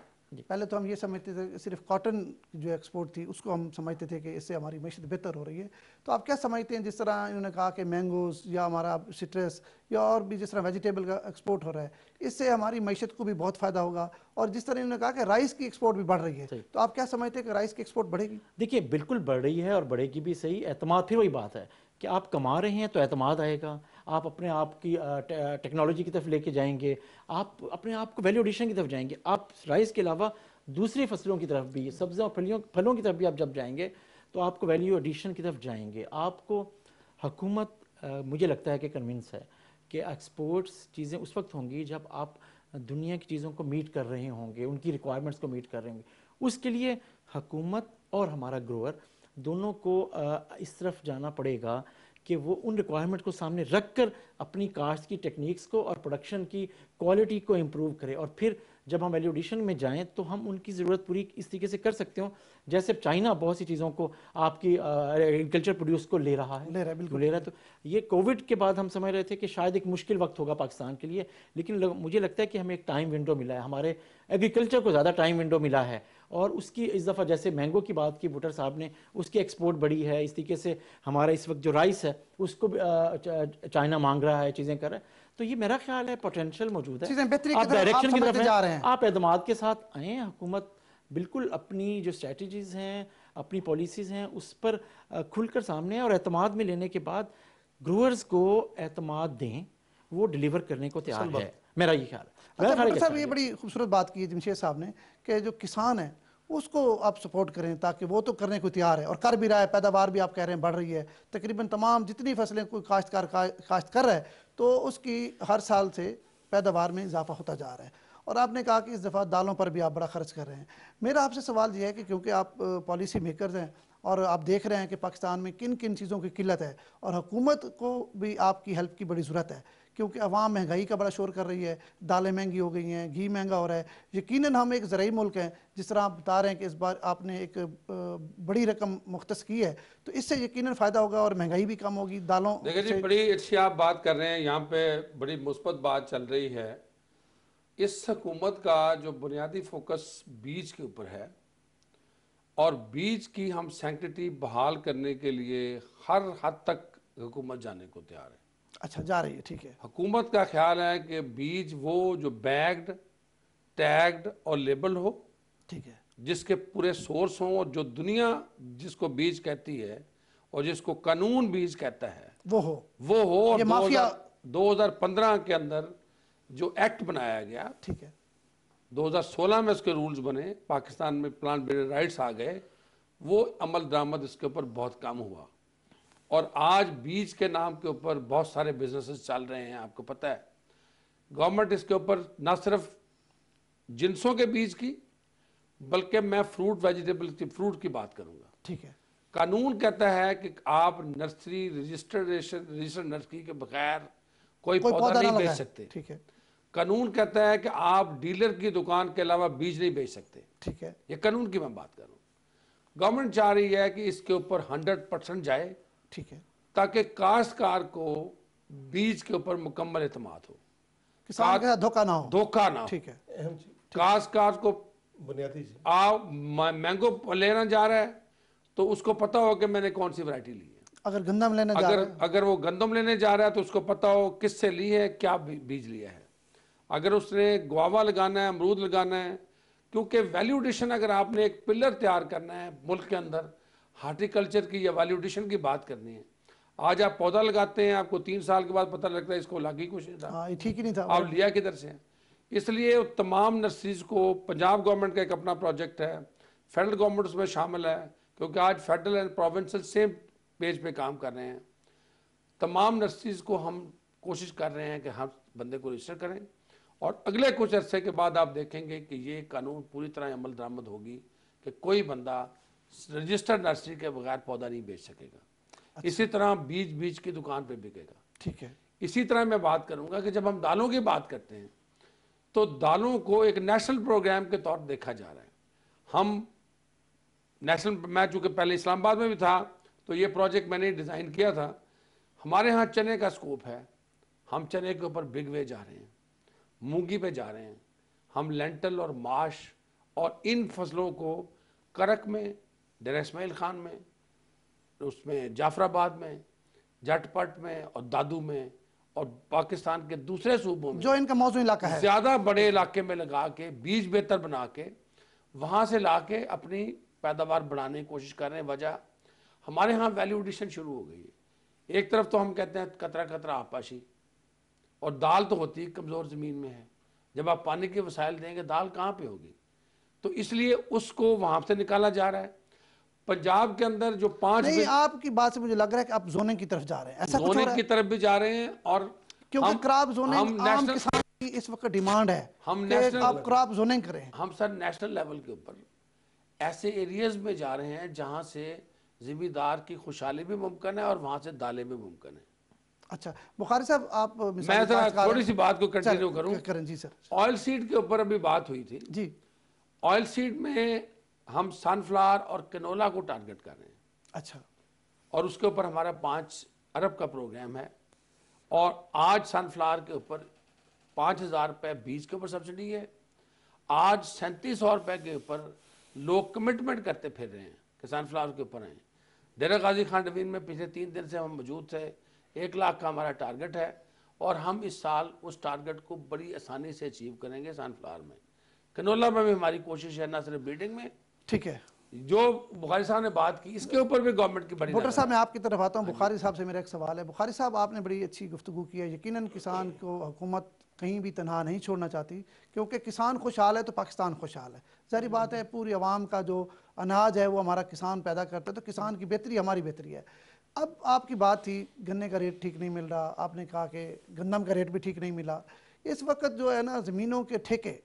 पहले तो हम ये समझते थे सिर्फ कॉटन जो एक्सपोर्ट थी उसको हम समझते थे कि इससे हमारी मीशत बेहतर हो रही है तो आप क्या समझते हैं जिस तरह इन्होंने कहा कि मैंगोज या हमारा सिट्रस या और भी जिस तरह वेजिटेबल का एक्सपोर्ट हो रहा है इससे हमारी मीशत को भी बहुत फ़ायदा होगा और जिस तरह इन्होंने कहा कि राइस की एक्सपोर्ट भी बढ़ रही है तो आप क्या समझते हैं कि राइस की एक्सपोर्ट बढ़ेगी देखिए बिल्कुल बढ़ रही है और बढ़ेगी भी सही एतम फिर वही बात है कि आप कमा रहे हैं तो अतमाद आएगा आप अपने आप की टेक्नोलॉजी की तरफ लेके जाएंगे आप अपने आप को वैल्यू एडिशन की तरफ जाएंगे आप राइस के अलावा दूसरी फसलों की तरफ भी सब्जियों फलियों फलों की तरफ भी आप जब जाएंगे तो आपको वैल्यू एडिशन की तरफ जाएंगे आपको हकूमत मुझे लगता है कि कन्विंस है कि एक्सपोर्ट्स चीज़ें उस वक्त होंगी जब आप दुनिया की चीज़ों को मीट कर रहे होंगे उनकी रिक्वायरमेंट्स को मीट कर रहे होंगे उसके लिए हकूमत और हमारा ग्रोअर दोनों को इस तरफ जाना पड़ेगा कि वो उन रिक्वायरमेंट को सामने रख कर अपनी कास्ट की टेक्निक्स को और प्रोडक्शन की क्वालिटी को इम्प्रूव करें और फिर जब हम एल्यूडिशन में जाएं तो हम उनकी ज़रूरत पूरी इस तरीके से कर सकते हो जैसे चाइना बहुत सी चीज़ों को आपकी एग्रीकल्चर प्रोड्यूस को ले रहा है ले रहा है बिल्कुल तो ले रहा है तो ये कोविड के बाद हम समझ रहे थे कि शायद एक मुश्किल वक्त होगा पाकिस्तान के लिए लेकिन लग, मुझे लगता है कि हमें एक टाइम विंडो मिला है हमारे एग्रीकल्चर को ज़्यादा टाइम विंडो मिला है और उसकी इस दफ़ा जैसे मैंगो की बात की वोटर साहब ने उसकी एक्सपोर्ट बढ़ी है इस तरीके से हमारा इस वक्त जो राइस है उसको चाइना मांग रहा है चीज़ें कर रहा है तो ये मेरा ख्याल है पोटेंशियल मौजूद है आप डायरेक्शन की तरफ जा रहे हैं आप एतमाद के साथ आए हुकूमत बिल्कुल अपनी जो स्ट्रेटजीज़ हैं अपनी पॉलिसीज़ हैं उस पर खुलकर सामने और अतमाद में लेने के बाद ग्रोअर्स को अतमाद दें वो डिलीवर करने को तैयार है मेरा ये ख्याल है अच्छा, साहब ये बड़ी खूबसूरत बात की है जमशेद साहब ने कि जो किसान है उसको आप सपोर्ट करें ताकि वो तो करने को तैयार है और कर भी रहा है पैदावार भी आप कह रहे हैं बढ़ रही है तकरीबन तमाम जितनी फसलें कोई काश्तकार काश्त कर रहा है तो उसकी हर साल से पैदावार में इजाफा होता जा रहा है और आपने कहा कि इस दफ़ा दालों पर भी आप बड़ा खर्च कर रहे हैं मेरा आपसे सवाल यह है कि क्योंकि आप पॉलिसी मेकर्स हैं और आप देख रहे हैं कि पाकिस्तान में किन किन चीज़ों की किल्लत है और हुकूमत को भी आपकी हेल्प की बड़ी ज़रूरत है क्योंकि अवाम महंगाई का बड़ा शोर कर रही है दालें महंगी हो गई हैं घी महंगा हो रहा है यकीन हम एक ज़रूरी मुल्क हैं जिस तरह आप बता रहे हैं कि इस बार आपने एक बड़ी रकम मुख्त की है तो इससे यकीन फ़ायदा होगा और महंगाई भी कम होगी दालों देखिए जी बड़ी अच्छी आप बात कर रहे हैं यहाँ पर बड़ी मुस्बत बात चल रही है इस हकूमत का जो बुनियादी फोकस बीज के ऊपर है और बीज की हम सेंटिटी बहाल करने के लिए हर हद तक हुकूमत जाने को तैयार है अच्छा जा रही है ठीक है हुकूमत का ख्याल है कि बीज वो जो बैग्ड टैग्ड और लेबल हो ठीक है जिसके पूरे सोर्स हों और जो दुनिया जिसको बीज कहती है और जिसको कानून बीज कहता है वो हो वो हो और दो हजार पंद्रह के अंदर जो एक्ट बनाया गया ठीक है 2016 में इसके रूल्स बने पाकिस्तान में प्लांट बेस्ड राइट्स आ गए वो अमल दरामद इसके ऊपर बहुत कम हुआ और आज बीज के नाम के ऊपर बहुत सारे बिजनेसेस चल रहे हैं आपको पता है गवर्नमेंट इसके ऊपर ना सिर्फ जिनसों के बीज की बल्कि मैं फ्रूट वेजिटेबल की फ्रूट की बात करूंगा ठीक है कानून कहता है कि आप नर्सरी रजिस्ट्रेशन रजिस्टर्ड नर्सरी के बगैर कोई, कोई पौधा, नहीं बेच सकते ठीक है कानून कहता है कि आप डीलर की दुकान के अलावा बीज नहीं बेच सकते ठीक है ये कानून की मैं बात कर रहा हूँ गवर्नमेंट चाह रही है कि इसके ऊपर हंड्रेड परसेंट जाए ठीक है ताकि काश्तकार को बीज के ऊपर मुकम्मल एतम हो किसान धोखा ना हो धोखा ना ठीक है काश्तकार को बुनियादी आप मैंगो लेना जा रहा है तो उसको पता हो कि मैंने कौन सी वरायटी ली है अगर गंदम लेने अगर, जा रहा है अगर वो गंदम लेने जा रहा है तो उसको पता हो किससे ली है क्या बीज लिया है अगर उसने गुआवा लगाना है अमरूद लगाना है क्योंकि वैल्यूडेशन अगर आपने एक पिलर तैयार करना है मुल्क के अंदर हार्टिकल्चर की या वैल्यूडेशन की बात करनी है आज आप पौधा लगाते हैं आपको तीन साल के बाद पता लगता है इसको लागी कुछ नहीं था हाँ, ठीक ही नहीं था आप लिया किधर से इसलिए तमाम नर्सरीज को पंजाब गवर्नमेंट का एक अपना प्रोजेक्ट है फेडरल गवर्नमेंट उसमें शामिल है क्योंकि आज federal and provincial same page पे काम कर रहे हैं तमाम नर्सरीज को हम कोशिश कर रहे हैं कि हम बंदे को रजिस्टर करें और अगले कुछ अरसे के बाद आप देखेंगे कि ये कानून पूरी तरह अमल दरामद होगी कि कोई बंदा रजिस्टर्ड नर्सरी के बगैर पौधा नहीं बेच सकेगा अच्छा। इसी तरह बीज बीज की दुकान पर बिकेगा ठीक है इसी तरह मैं बात करूंगा कि जब हम दालों की बात करते हैं तो दालों को एक नेशनल प्रोग्राम के तौर देखा जा रहा है हम नेशनल मैं चूंकि पहले इस्लामाबाद में भी था तो ये प्रोजेक्ट मैंने डिज़ाइन किया था हमारे यहाँ चने का स्कोप है हम चने के ऊपर बिग वे जा रहे हैं मूंगी पे जा रहे हैं हम लेंटल और माश और इन फसलों को करक में डेरा इसमाइल खान में उसमें जाफराबाद में जटपट में और दादू में और पाकिस्तान के दूसरे सूबों में जो इनका मौजूद इलाका है ज़्यादा बड़े इलाके में लगा के बीज बेहतर बना के वहाँ से ला के अपनी पैदावार बढ़ाने की कोशिश कर रहे हैं वजह हमारे यहाँ वैल्यू एडिशन शुरू हो गई है एक तरफ तो हम कहते हैं कतरा कतरा आपाशी और दाल तो होती कमज़ोर ज़मीन में है जब आप पानी के वसाइल देंगे दाल कहाँ पे होगी तो इसलिए उसको वहाँ से निकाला जा रहा है पंजाब के अंदर जो पांच नहीं आपकी बात से मुझे लग रहा है कि आप जोनिंग की तरफ जा रहे हैं ऐसा जोनिंग की तरफ भी जा रहे हैं और क्योंकि क्रॉप जोनिंग आम किसान की इस वक्त डिमांड है हम नेशनल आप क्रॉप जोनिंग करें हम सर नेशनल लेवल के ऊपर ऐसे एरियाज में जा रहे हैं जहाँ से जिम्मेदार की खुशहाली भी मुमकिन है और वहां से दाले भी मुमकिन है अच्छा बुखारी साहब आप मैं थोड़ी सी बात को कंटिन्यू करूँ करें जी सर ऑयल सीड के ऊपर अभी बात हुई थी जी ऑयल सीड में हम सनफ्लावर और कैनोला को टारगेट कर रहे हैं अच्छा और उसके ऊपर हमारा पाँच अरब का प्रोग्राम है और आज सनफ्लावर के ऊपर पाँच हज़ार रुपये बीज के ऊपर सब्सिडी है आज सैंतीस सौ रुपये के ऊपर लोग कमिटमेंट करते फिर रहे हैं कि सनफ्लावर के ऊपर हैं डेरा गाजी खान नवीन में पिछले तीन दिन से हम मौजूद थे एक लाख का हमारा टारगेट है और हम इस साल उस टारगेट को बड़ी आसानी से अचीव करेंगे सनफ्लावर में कनोला में भी हमारी कोशिश है ना सिर्फ ब्रीडिंग में ठीक है जो बुखारी साहब ने बात की इसके ऊपर भी गवर्नमेंट की बड़ी साहब मैं आपकी तरफ आता हूँ हाँ बुखारी साहब से मेरा एक सवाल है बुखारी साहब आपने बड़ी अच्छी गुफ्तु की है यकीन किसान को हुकूमत कहीं भी तनहा नहीं छोड़ना चाहती क्योंकि किसान खुशहाल है तो पाकिस्तान खुशहाल है जहरी बात है पूरी आवाम का जो अनाज है वो हमारा किसान पैदा करता है तो किसान की बेहतरी हमारी बेहतरी है अब आपकी बात थी गन्ने का रेट ठीक नहीं मिल रहा आपने कहा कि गन्दम का रेट भी ठीक नहीं मिला इस वक्त जो है ना ज़मीनों के ठेके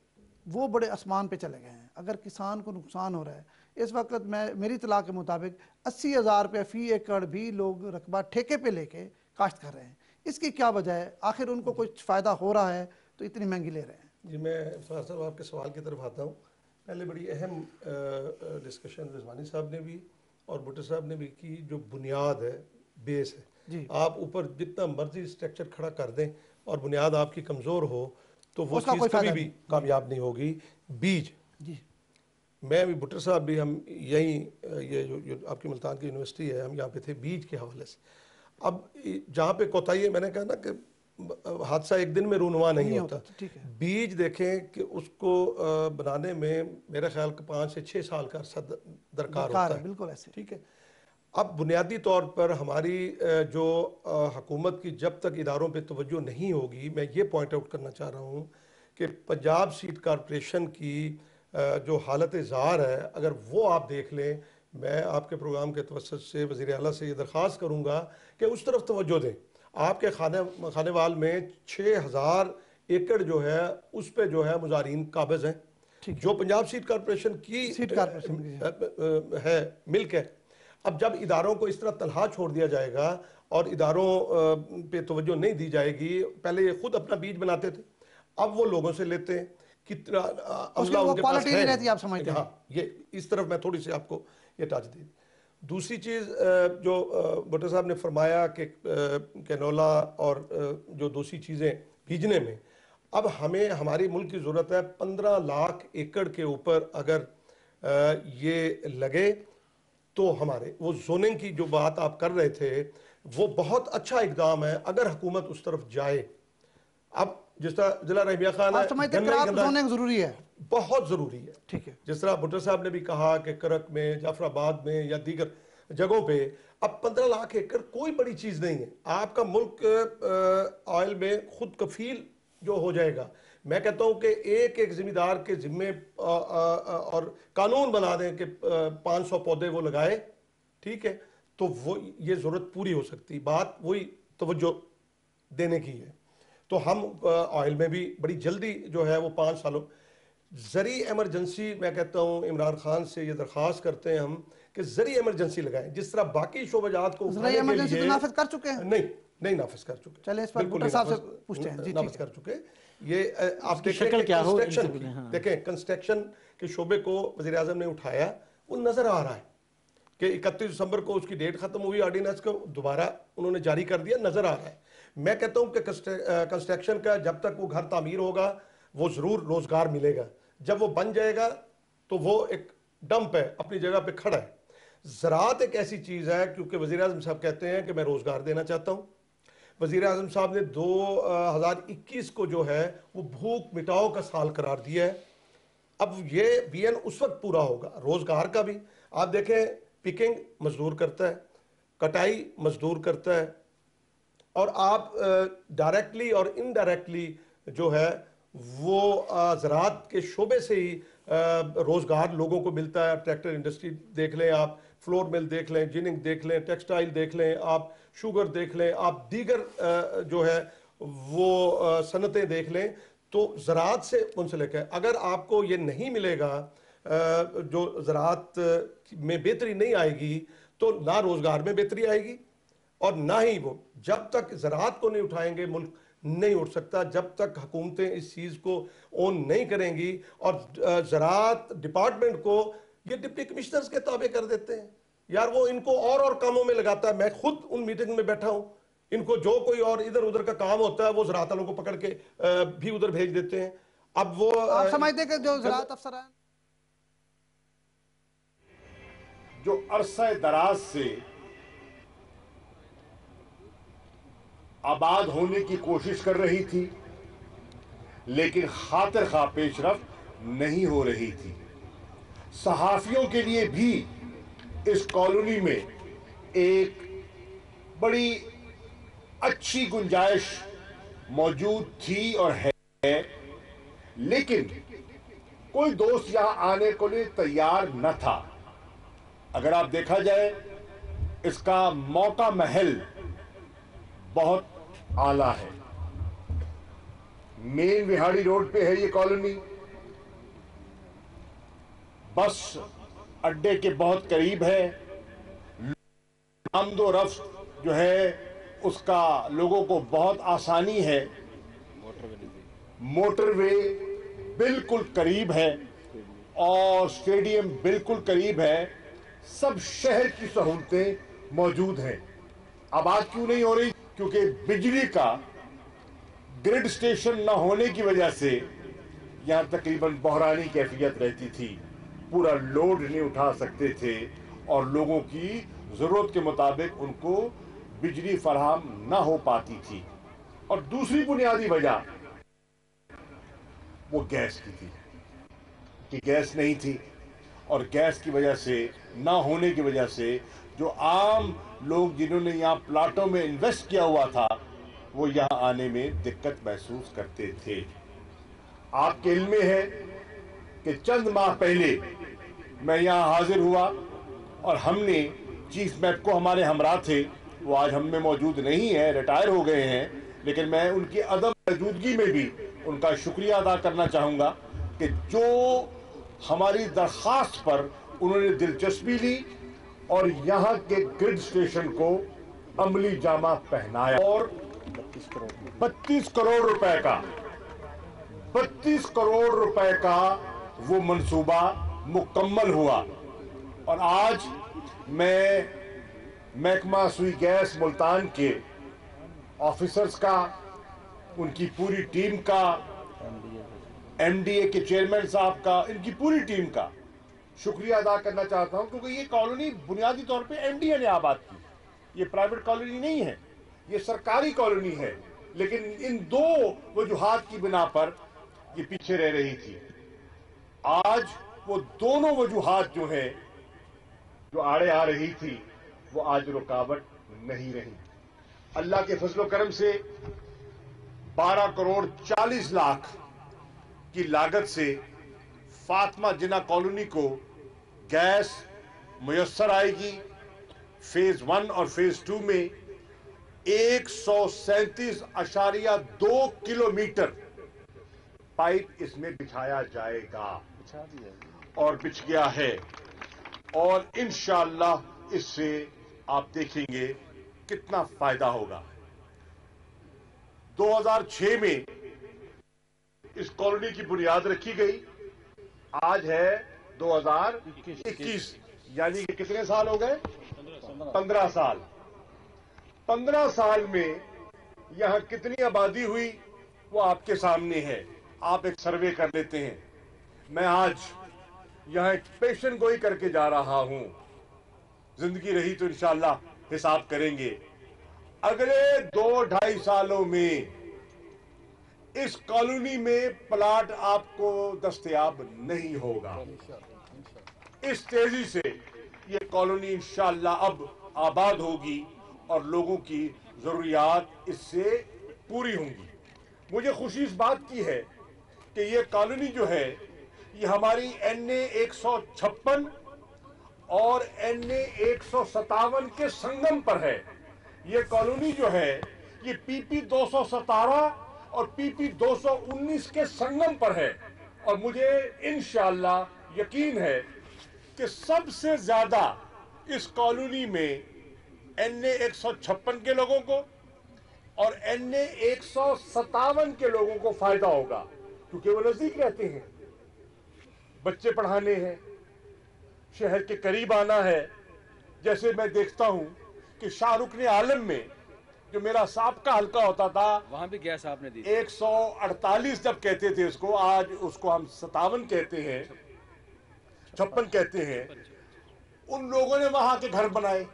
वो बड़े आसमान पर चले गए हैं अगर किसान को नुकसान हो रहा है इस वक्त मैं मेरी तलाह के मुताबिक अस्सी हज़ार रुपये फ़ी एकड़ भी लोग रकबा ठेके पे लेके काश्त कर रहे हैं इसकी क्या वजह है आखिर उनको कुछ फ़ायदा हो रहा है तो इतनी महंगी ले रहे हैं जी मैं फराज साहब आपके सवाल की तरफ आता हूँ पहले बड़ी अहम डिस्कशन रिजवानी साहब ने भी और भुट्टो साहब ने भी की जो बुनियाद है बेस है जी आप ऊपर जितना मर्जी स्ट्रक्चर खड़ा कर दें और बुनियाद आपकी कमज़ोर हो तो वो चीज़ कभी भी कामयाब नहीं होगी बीज जी मैं भी भुट्टर साहब भी हम यहीं ये जो, जो आपकी मुल्तान की यूनिवर्सिटी है हम यहाँ पे थे बीज के हवाले से अब जहाँ पे कोताही है मैंने कहा ना कि हादसा एक दिन में रूनवा नहीं, नहीं होता, होता बीज देखें कि उसको बनाने में मेरा ख्याल का पाँच से छः साल का अरसा दरकार होता है बिल्कुल ऐसे ठीक है अब बुनियादी तौर पर हमारी जो हकूमत की जब तक इदारों पर तोज्जो नहीं होगी मैं ये पॉइंट आउट करना चाह रहा हूँ कि पंजाब सीट कॉरपोरेशन की जो हालत ज़ार है अगर वो आप देख लें मैं आपके प्रोग्राम के तवसत से वज़ी अला से ये दरख्वास्त करूँगा कि उस तरफ तोज्जो दें आपके खाने खाने वाल में छः हज़ार एकड़ जो है उस पर जो है मुजाहन काबज़ हैं जो पंजाब सीट कॉरपोरेशन की सीट कॉरपोरेशन है मिल्क है अब जब इदारों को इस तरह तलहा छोड़ दिया जाएगा और इदारों पर तोज्जो नहीं दी जाएगी पहले ये खुद अपना बीज बनाते थे अब वो लोगों से लेते हैं कितना अल्लाह उनके पास है रहती आप समझते हाँ ये इस तरफ मैं थोड़ी सी आपको ये टच दी दूसरी चीज़ जो भुट्टो साहब ने फरमाया कि कैनोला और जो दूसरी चीज़ें भीजने में अब हमें हमारे मुल्क की ज़रूरत है पंद्रह लाख एकड़ के ऊपर अगर ये लगे तो हमारे वो जोनिंग की जो बात आप कर रहे थे वो बहुत अच्छा इकदाम है अगर हुकूमत उस तरफ जाए अब जिस तरह जिला रहमिया खान आप समझते हैं जरूरी है बहुत ज़रूरी है ठीक है जिस तरह भुट्टर साहब ने भी कहा कि करक में जाफराबाद में या दीगर जगहों पे अब पंद्रह लाख एकड़ कोई बड़ी चीज़ नहीं है आपका मुल्क ऑयल में खुद कफील जो हो जाएगा मैं कहता हूं कि एक एक जिम्मेदार के जिम्मे और कानून बना दें कि पाँच सौ पौधे वो लगाए ठीक है तो वो ये ज़रूरत पूरी हो सकती बात वही तो देने की है तो हम ऑयल में भी बड़ी जल्दी जो है वो पाँच सालों ज़री एमरजेंसी मैं कहता हूँ इमरान खान से ये दरख्वास्त करते हैं हम कि ज़री एमरजेंसी लगाएं जिस तरह बाकी शोबाजात को तो नाफिज कर चुके हैं नहीं नहीं नाफिज कर चुके चले इस बिल्कुल से पूछते हैं नाफिज कर चुके ये आप देखें क्या हो हाँ। देखें कंस्ट्रक्शन के शोबे को वजी अजम ने उठाया वो नज़र आ रहा है कि इकतीस दिसंबर को उसकी डेट खत्म हुई ऑर्डिनेंस को दोबारा उन्होंने जारी कर दिया नज़र आ रहा है मैं कहता हूं कि कंस्ट्रक्शन का जब तक वो घर तामीर होगा वो ज़रूर रोज़गार मिलेगा जब वो बन जाएगा तो वो एक डंप है अपनी जगह पे खड़ा है ज़रात एक ऐसी चीज़ है क्योंकि वज़ी अजम साहब कहते हैं कि मैं रोज़गार देना चाहता हूं वजीर अजम साहब ने दो हज़ार इक्कीस को जो है वो भूख मिटाओ का साल करार दिया है अब ये बी एन उस वक्त पूरा होगा रोज़गार का भी आप देखें पिकिंग मजदूर करता है कटाई मजदूर करता है और आप डायरेक्टली और इनडायरेक्टली जो है वो ज़रात के शोबे से ही रोज़गार लोगों को मिलता है ट्रैक्टर इंडस्ट्री देख लें आप फ्लोर मिल देख लें जिनिंग देख लें टेक्सटाइल देख लें आप शुगर देख लें आप दीगर जो है वो सनतें देख लें तो ज़रात से मुंसलिक है अगर आपको ये नहीं मिलेगा जो ज़रात में बेहतरी नहीं आएगी तो ना रोज़गार में बेहतरी आएगी और ना ही वो जब तक ज़रात को नहीं उठाएंगे मुल्क नहीं उठ सकता जब तक हुकूमतें इस चीज़ को ओन नहीं करेंगी और ज़रात डिपार्टमेंट को ये डिप्टी कमिश्नर्स के ताबे कर देते हैं यार वो इनको और और कामों में लगाता है मैं खुद उन मीटिंग में बैठा हूँ इनको जो कोई और इधर उधर का काम होता है वो ज़रात वालों को पकड़ के भी उधर भेज देते हैं अब वो आप समझते कि जो ज़रात अफसर जो अरसा दराज से आबाद होने की कोशिश कर रही थी लेकिन खातर खा पेशरफ नहीं हो रही थी सहाफ़ियों के लिए भी इस कॉलोनी में एक बड़ी अच्छी गुंजाइश मौजूद थी और है लेकिन कोई दोस्त यहां आने को लिए तैयार न था अगर आप देखा जाए इसका मौका महल बहुत आला है मेन विहाड़ी रोड पे है ये कॉलोनी बस अड्डे के बहुत करीब है आमदो रफ्त जो है उसका लोगों को बहुत आसानी है मोटरवे बिल्कुल करीब है और स्टेडियम बिल्कुल करीब है सब शहर की सहूलतें मौजूद हैं आज क्यों नहीं हो रही क्योंकि बिजली का ग्रिड स्टेशन न होने की वजह से यहाँ तकरीबन बहरानी कैफियत रहती थी पूरा लोड नहीं उठा सकते थे और लोगों की ज़रूरत के मुताबिक उनको बिजली फराहम न हो पाती थी और दूसरी बुनियादी वजह वो गैस की थी कि गैस नहीं थी और गैस की वजह से ना होने की वजह से जो आम लोग जिन्होंने यहाँ प्लाटों में इन्वेस्ट किया हुआ था वो यहाँ आने में दिक्कत महसूस करते थे आपके इल्म में है कि चंद माह पहले मैं यहाँ हाजिर हुआ और हमने चीफ मैप को हमारे हमरा थे वो आज हम में मौजूद नहीं है रिटायर हो गए हैं लेकिन मैं उनकी अदम मौजूदगी में भी उनका शुक्रिया अदा करना चाहूँगा कि जो हमारी दरख्वास्त पर उन्होंने दिलचस्पी ली और यहाँ के ग्रिड स्टेशन को अमली जामा पहनाया और 32 करोड़ बत्तीस करोड़ रुपए का 32 करोड़ रुपए का वो मंसूबा मुकम्मल हुआ और आज मैं महकमा सुई गैस मुल्तान के ऑफिसर्स का उनकी पूरी टीम का एमडीए के चेयरमैन साहब का इनकी पूरी टीम का शुक्रिया अदा करना चाहता हूँ क्योंकि ये कॉलोनी बुनियादी तौर पे एनडीए ने आबाद की ये प्राइवेट कॉलोनी नहीं है ये सरकारी कॉलोनी है लेकिन इन दो वजूहत की बिना पर ये पीछे रह रही थी आज वो दोनों वजूहत जो है जो आड़े आ रही थी वो आज रुकावट नहीं रही अल्लाह के फजलो करम से 12 करोड़ 40 लाख की लागत से फातमा जिना कॉलोनी को गैस मयसर आएगी फेज वन और फेज टू में एक सौ सैंतीस अशारिया दो किलोमीटर पाइप इसमें बिछाया जाएगा और बिछ गया है और इन इससे आप देखेंगे कितना फायदा होगा 2006 में इस कॉलोनी की बुनियाद रखी गई आज है दो हजार इक्कीस यानी कि कितने साल हो गए पंद्रह साल पंद्रह साल में यहां कितनी आबादी हुई वो आपके सामने है आप एक सर्वे कर लेते हैं मैं आज यहां एक पेशन गोई करके जा रहा हूं जिंदगी रही तो इंशाला हिसाब करेंगे अगले दो ढाई सालों में इस कॉलोनी में प्लाट आपको दस्तयाब नहीं होगा इस तेजी से ये कॉलोनी इंशाला अब आबाद होगी और लोगों की ज़रूरियात इससे पूरी होंगी मुझे खुशी इस बात की है कि ये कॉलोनी जो है ये हमारी एन ए एक सौ छप्पन और एन ए एक सौ सतावन के संगम पर है ये कॉलोनी जो है ये पीपी दो सौ सतारह और पीपी दो सौ उन्नीस के संगम पर है और मुझे इन यकीन है कि सबसे ज़्यादा इस कॉलोनी में एन ए के लोगों को और एन ए के लोगों को फ़ायदा होगा क्योंकि वो नज़दीक रहते हैं बच्चे पढ़ाने हैं शहर के करीब आना है जैसे मैं देखता हूं कि शाहरुख ने आलम में जो मेरा सांप का हल्का होता था वहां भी गैस आपने दी 148 जब कहते थे उसको आज उसको हम सतावन कहते हैं छप्पन कहते हैं उन लोगों ने वहां के घर बनाए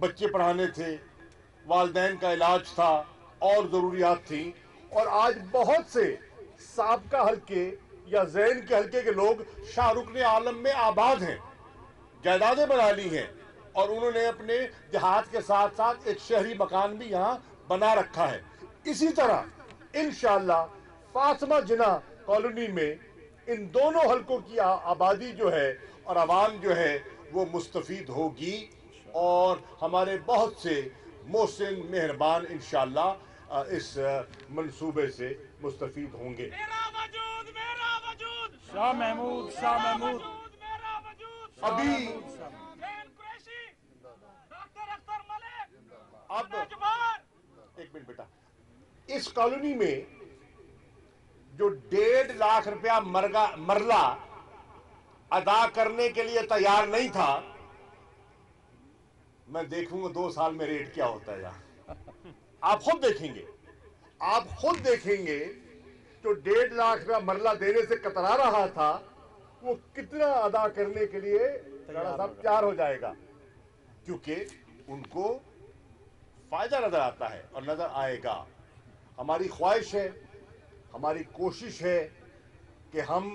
बच्चे पढ़ाने थे वालदेन का इलाज था और ज़रूरियात थी और आज बहुत से सबका हल्के या जैन के हल्के के लोग शाहरुख ने आलम में आबाद हैं जायदादें बना ली हैं और उन्होंने अपने देहात के साथ साथ एक शहरी मकान भी यहाँ बना रखा है इसी तरह इन फातिमा जिना कॉलोनी में इन दोनों हलकों की आबादी जो है और आवाम जो है वो मुस्तफ़ होगी और हमारे बहुत से मोहसिन मेहरबान इन इस मनसूबे से मुस्तफ़ होंगे शाह महमूद शाह महमूद अभी अब एक मिनट बेटा इस कॉलोनी में जो डेढ़ लाख रुपया मरगा मरला अदा करने के लिए तैयार नहीं था मैं देखूंगा दो साल में रेट क्या होता है यहां आप खुद देखेंगे आप खुद देखेंगे जो डेढ़ लाख रुपया मरला देने से कतरा रहा था वो कितना अदा करने के लिए तैयार हो जाएगा क्योंकि उनको फायदा नजर आता है और नजर आएगा हमारी ख्वाहिश है हमारी कोशिश है कि हम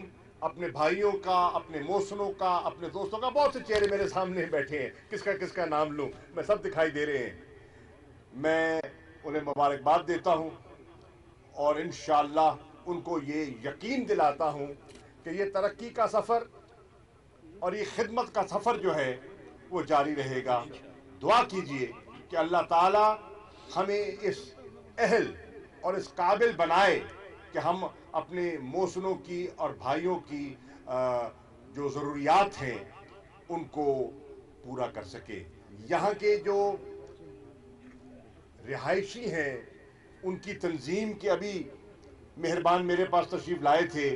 अपने भाइयों का अपने मौसमों का अपने दोस्तों का बहुत से चेहरे मेरे सामने बैठे हैं किसका किसका नाम लूँ मैं सब दिखाई दे रहे हैं मैं उन्हें मुबारकबाद देता हूँ और इन उनको ये यकीन दिलाता हूँ कि ये तरक्की का सफ़र और ये खिदमत का सफ़र जो है वो जारी रहेगा दुआ कीजिए कि अल्लाह ताला हमें इस अहल और इस काबिल बनाए कि हम अपने मौसनों की और भाइयों की जो ज़रूरियात हैं उनको पूरा कर सके यहाँ के जो रिहायशी हैं उनकी तंजीम के अभी मेहरबान मेरे पास तशरीफ़ लाए थे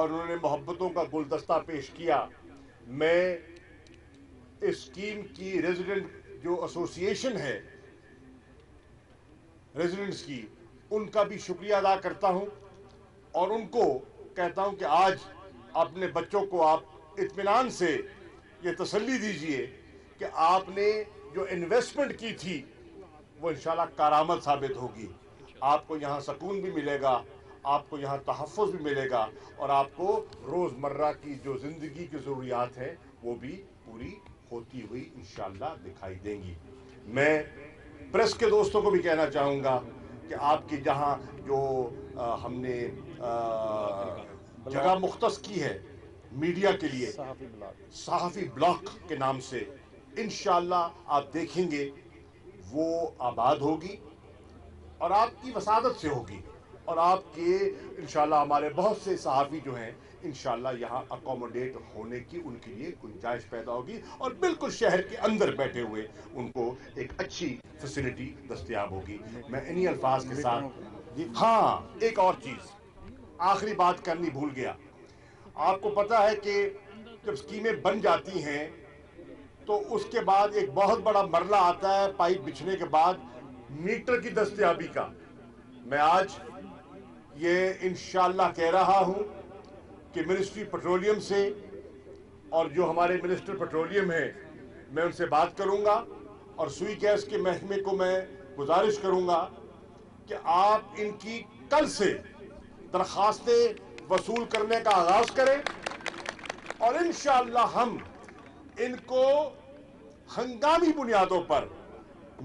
और उन्होंने मोहब्बतों का गुलदस्ता पेश किया मैं इस स्कीम की रेजिडेंट जो एसोसिएशन है रेजिडेंट्स की उनका भी शुक्रिया अदा करता हूँ और उनको कहता हूँ कि आज अपने बच्चों को आप इतमान से ये तसल्ली दीजिए कि आपने जो इन्वेस्टमेंट की थी वो इन कारामद साबित होगी आपको यहाँ सकून भी मिलेगा आपको यहाँ तहफ़ भी मिलेगा और आपको रोज़मर्रा की जो ज़िंदगी की ज़रूरियात हैं वो भी पूरी होती हुई इन दिखाई देंगी मैं प्रेस के दोस्तों को भी कहना चाहूँगा कि आपके जहाँ जो आ, हमने जगह मुख्त की है मीडिया के लिए सहाफ़ी ब्लॉक के नाम से इन आप देखेंगे वो आबाद होगी और आपकी वसादत से होगी और आपके इन हमारे बहुत से सहाफ़ी जो हैं इन यहाँ अकोमोडेट होने की उनके लिए गुंजाइश पैदा होगी और बिल्कुल शहर के अंदर बैठे हुए उनको एक अच्छी फैसिलिटी दस्तियाब होगी मैं इन्हीं अल्फाज के साथ हाँ एक और चीज़ आखिरी बात करनी भूल गया आपको पता है कि जब स्कीमें बन जाती हैं तो उसके बाद एक बहुत बड़ा मरला आता है पाइप बिछने के बाद मीटर की दस्तियाबी का मैं आज ये इन कह रहा हूँ कि मिनिस्ट्री पेट्रोलियम से और जो हमारे मिनिस्टर पेट्रोलियम हैं मैं उनसे बात करूंगा और सुई गैस के महकमे को मैं गुजारिश करूंगा कि आप इनकी कल से दरखास्तें वसूल करने का आगाज करें और इन हम इनको हंगामी बुनियादों पर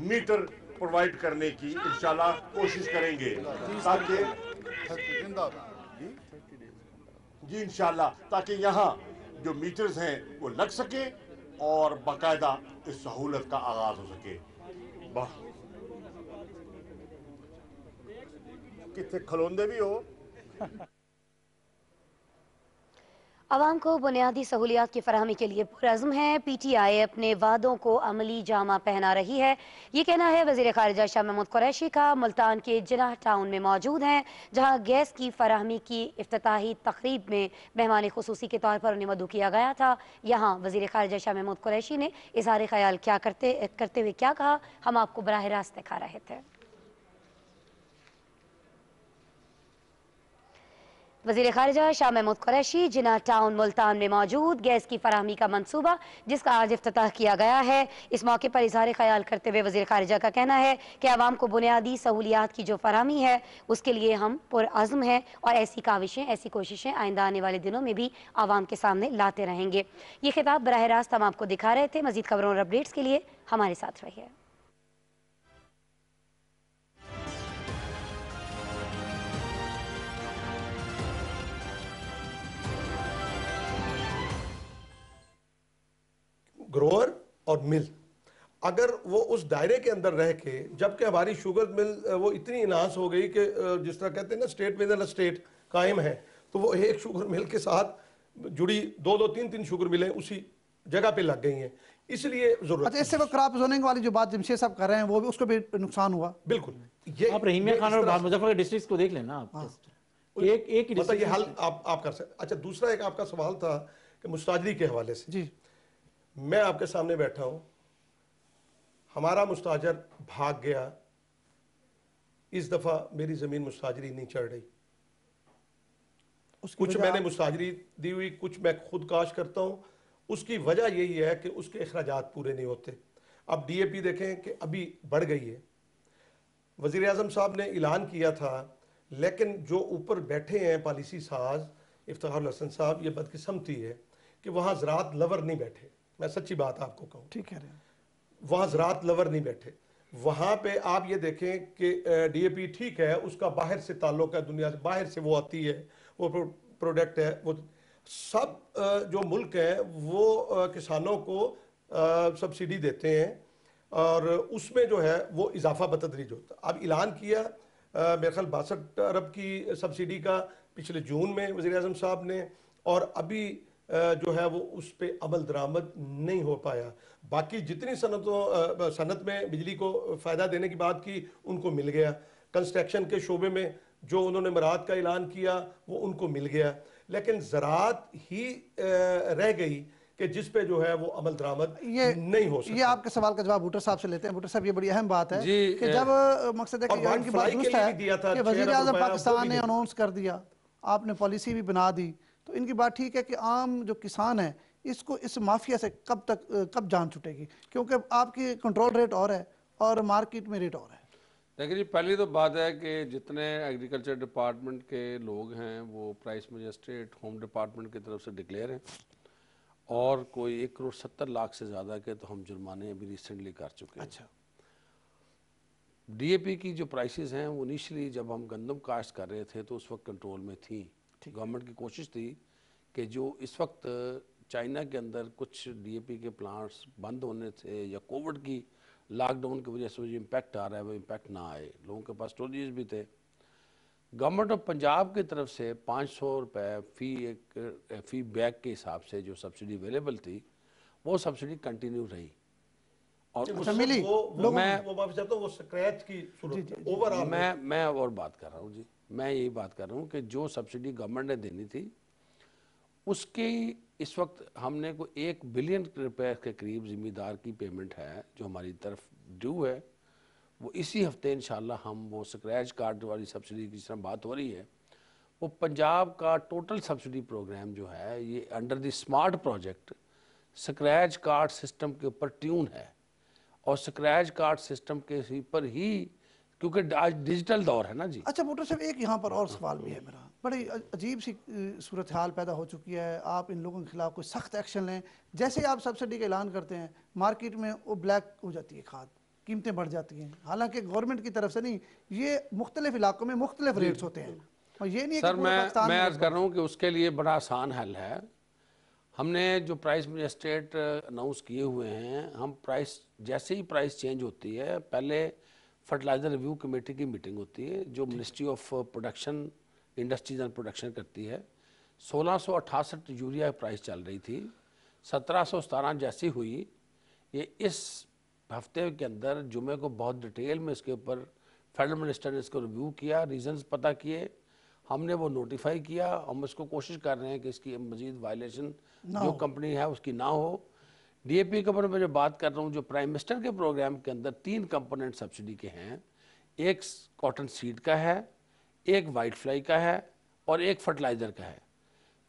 मीटर प्रोवाइड करने की इंशाल्लाह कोशिश करेंगे ताकि जी इन ताकि यहाँ जो मीटर्स हैं वो लग सके और बाकायदा इस सहूलत का आगाज़ हो सके वाह कितने खलोंदे भी हो आवाम को बुनियादी सहूलियात की फरहमी के लिए पुरज़म है पी टी आई अपने वादों को अमली जामा पहना रही है ये कहना है वजीर खारजा शाह महमूद कुरैशी का मुल्तान के जनाह टाउन में मौजूद हैं जहाँ गैस की फरहमी की अफ्ताही तकरीब में मेहमान खसूसी के तौर पर उन्हें मदू किया गया था यहाँ वजीर खारजा शाह महमूद कुरैशी ने इजहार ख्याल क्या करते करते हुए क्या कहा हम आपको बरह रास्त दिखा रहे थे वजीर खारजा शाह महमूद कुरैशी जिना टाउन मुल्तान में मौजूद गैस की फरहमी का मनसूबा जिसका आज अफ्ताह किया गया है इस मौके पर इजहार ख्याल करते हुए वजी खारजा का कहना है कि आवाम को बुनियादी सहूलियात की जो फरहमी है उसके लिए हम पुरज़म हैं और ऐसी काविशें ऐसी कोशिशें आइंदा आने वाले दिनों में भी आवाम के सामने लाते रहेंगे ये खिताब बरह रास्त हम आपको दिखा रहे थे मजीद खबरों और अपडेट्स के लिए हमारे साथ रहिए ग्रोअर और मिल अगर वो उस दायरे के अंदर रह के जबकि हमारी शुगर मिल वो इतनी इनास हो गई कि जिस तरह कहते हैं ना स्टेट विद स्टेट कायम है तो वो एक शुगर मिल के साथ जुड़ी दो दो तीन तीन शुगर मिलें उसी जगह पे लग गई हैं इसलिए जरूरत अच्छा इससे वो क्रॉप जोनिंग वाली जो बात जमशेद साहब कर रहे हैं वो भी उसको भी नुकसान हुआ बिल्कुल ये आप रहीम खान और मुजफ्फर डिस्ट्रिक्ट को देख लेना आप हाँ। एक एक मतलब ये हल आप आप कर सकते अच्छा दूसरा एक आपका सवाल था कि मुस्ताजरी के हवाले से जी मैं आपके सामने बैठा हूं हमारा मुस्ताजर भाग गया इस दफ़ा मेरी ज़मीन मुस्ताजरी नहीं चढ़ रही कुछ मैंने मुस्ताजरी दी हुई कुछ मैं खुद काश करता हूँ उसकी वजह यही है कि उसके अखराज पूरे नहीं होते अब डीएपी देखें कि अभी बढ़ गई है वजीर अजम साहब ने ऐलान किया था लेकिन जो ऊपर बैठे हैं पॉलिसी साज इफ्तार हसन साहब ये बदकिस्मती है कि वहाँ ज़रात लवर नहीं बैठे मैं सच्ची बात आपको कहूँ ठीक है वहाँ ज़रात लवर नहीं बैठे वहाँ पे आप ये देखें कि डीएपी ठीक है उसका बाहर से ताल्लुक है दुनिया से बाहर से वो आती है वो प्रोडक्ट है वो सब जो मुल्क है वो किसानों को सब्सिडी देते हैं और उसमें जो है वो इजाफा बतदरीज होता अब ऐलान किया मेरे ख्याल बासठ अरब की सब्सिडी का पिछले जून में वज़ी अजम साहब ने और अभी जो है वो उस पर अमल दरामद नहीं हो पाया बाकी जितनी सनतों सनत में बिजली को फ़ायदा देने की बात की उनको मिल गया कंस्ट्रक्शन के शोबे में जो उन्होंने मराद का ऐलान किया वो उनको मिल गया लेकिन ज़रात ही रह गई कि जिस पे जो है वो अमल दरामद ये नहीं हो सकता ये आपके सवाल का जवाब बूटर साहब से लेते हैं बूटर साहब ये बड़ी अहम बात है कि जब मकसद है कि बात है कि वजीर पाकिस्तान ने अनाउंस कर दिया आपने पॉलिसी भी बना दी तो इनकी बात ठीक है कि आम जो किसान है इसको इस माफिया से कब तक कब जान छुटेगी क्योंकि आपकी कंट्रोल रेट और है और मार्केट में रेट और है देखिए जी पहली तो बात है कि जितने एग्रीकल्चर डिपार्टमेंट के लोग हैं वो प्राइस मजिस्ट्रेट होम डिपार्टमेंट की तरफ से डिक्लेयर हैं और कोई एक करोड़ सत्तर लाख से ज़्यादा के तो हम जुर्माने अभी रिसेंटली कर चुके हैं अच्छा डीएपी की जो प्राइसेस हैं वो इनिशियली जब हम गंदम काश्त कर रहे थे तो उस वक्त कंट्रोल में थी थी गवर्नमेंट की कोशिश थी कि जो इस वक्त चाइना के अंदर कुछ डीएपी के प्लांट्स बंद होने से या कोविड की लॉकडाउन की वजह से जो इम्पैक्ट आ रहा है वो इम्पैक्ट ना आए लोगों के पास स्टोरेज भी थे गवर्नमेंट ऑफ पंजाब की तरफ से पाँच सौ रुपये फ़ी एक फ़ी बैग के हिसाब से जो सब्सिडी अवेलेबल थी वो सब्सिडी कंटिन्यू रही और अच्छा, उस मिली वो, वो, मैं वो, वो, वो, वो, जी, जी, वो, मैं और बात कर रहा हूँ जी मैं यही बात कर रहा हूँ कि जो सब्सिडी गवर्नमेंट ने देनी थी उसके इस वक्त हमने को एक बिलियन रुपए के करीब जिम्मेदार की पेमेंट है जो हमारी तरफ ड्यू है वो इसी हफ्ते इन हम वो स्क्रैच कार्ड वाली सब्सिडी की तरह बात हो रही है वो पंजाब का टोटल सब्सिडी प्रोग्राम जो है ये under the smart project scratch card system के ऊपर ट्यून है और स्क्रैच कार्ड सिस्टम के पर ही क्योंकि आज डिजिटल दौर है ना जी अच्छा मोटर साहब एक यहाँ पर और सवाल भी है मेरा बड़ी अजीब सी सूरत हाल पैदा हो चुकी है आप इन लोगों के खिलाफ कोई सख्त एक्शन लें जैसे आप सब्सिडी का ऐलान करते हैं मार्केट में वो ब्लैक हो जाती है खाद कीमतें बढ़ जाती हैं हालांकि गवर्नमेंट की तरफ से नहीं ये मुख्तलिफ इलाकों में मुख्तलिफ रेट्स होते हैं और ये नहीं सर मैं मैं अर्ज कर रहा हूँ कि उसके लिए बड़ा आसान हल है हमने जो प्राइस मजिस्ट्रेट अनाउंस किए हुए हैं हम प्राइस जैसे ही प्राइस चेंज होती है पहले फर्टिलाइजर रिव्यू कमेटी की मीटिंग होती है जो ministry of production industries and production करती है सोलह यूरिया प्राइस चल रही थी सत्रह जैसी हुई ये इस हफ्ते के अंदर जुमे को बहुत डिटेल में इसके ऊपर फेडरल मिनिस्टर ने इसको रिव्यू किया रीजंस पता किए हमने वो नोटिफाई किया हम इसको कोशिश कर रहे हैं कि इसकी मजीद वायलेशन जो कंपनी है उसकी ना हो डीएपी के ऊपर मैं जो बात कर रहा हूँ जो प्राइम मिनिस्टर के प्रोग्राम के अंदर तीन कंपोनेंट सब्सिडी के हैं एक कॉटन सीड का है एक वाइट फ्लाई का है और एक फर्टिलाइज़र का है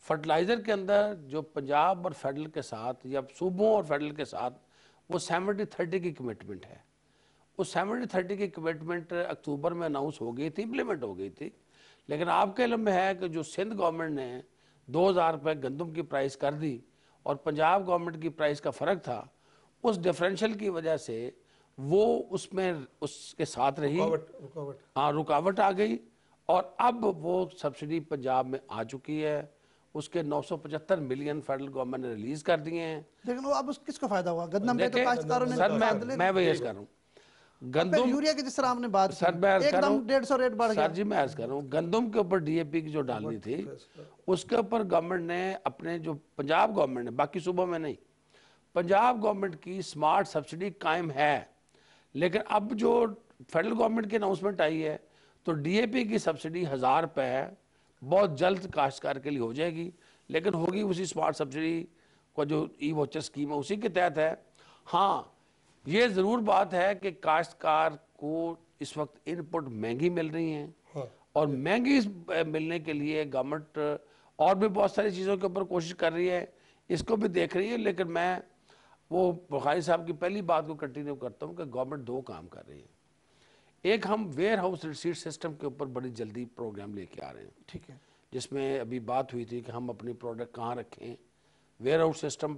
फर्टिलाइज़र के अंदर जो पंजाब और फेडरल के साथ या सूबों और फेडरल के साथ वो सेवनटी थर्टी की कमिटमेंट है उस सेवनटी थर्टी की कमिटमेंट अक्टूबर में अनाउंस हो गई थी इम्प्लीमेंट हो गई थी लेकिन आपके इलम में है कि जो सिंध गवर्नमेंट ने दो हज़ार रुपये गंदम की प्राइस कर दी और पंजाब गवर्नमेंट की प्राइस का फ़र्क था उस डिफरेंशियल की वजह से वो उसमें उसके साथ रही रुकावट रुकावट हाँ रुकावट आ गई और अब वो सब्सिडी पंजाब में आ चुकी है उसके 975 मिलियन फेडरल गवर्नमेंट ने रिलीज कर दिए हैं लेकिन वो अब किसको फायदा हुआ गन्ना में तो मैं मैं वही कर रहा हूँ गंदम यूरिया की जिस तरह आपने बात सर मैं एकदम डेढ़ सौ रेट बढ़ गया सर जी मैं ऐसा कर रहा हूँ गंदम के ऊपर डीएपी की जो डालनी थी उसके ऊपर गवर्नमेंट ने अपने जो पंजाब गवर्नमेंट ने बाकी सूबों में नहीं पंजाब गवर्नमेंट की स्मार्ट सब्सिडी कायम है लेकिन अब जो फेडरल गवर्नमेंट की अनाउंसमेंट आई है तो डीएपी की सब्सिडी हज़ार रुपये है बहुत जल्द काश्तकार के लिए हो जाएगी लेकिन होगी उसी स्मार्ट सब्सिडी का जो ई वोचर स्कीम है उसी के तहत है हाँ ये ज़रूर बात है कि काश्तकार को इस वक्त इनपुट महंगी मिल रही है हाँ। और महंगी मिलने के लिए गवर्नमेंट और भी बहुत सारी चीज़ों के ऊपर कोशिश कर रही है इसको भी देख रही है लेकिन मैं वो बुखारी साहब की पहली बात को कंटिन्यू करता हूँ कि गवर्नमेंट दो काम कर रही है एक हम वेयर हाउस रिसीट सिस्टम के ऊपर बड़ी जल्दी प्रोग्राम लेके आ रहे हैं ठीक है जिसमें अभी बात हुई थी कि हम अपनी प्रोडक्ट कहाँ रखें warehouse system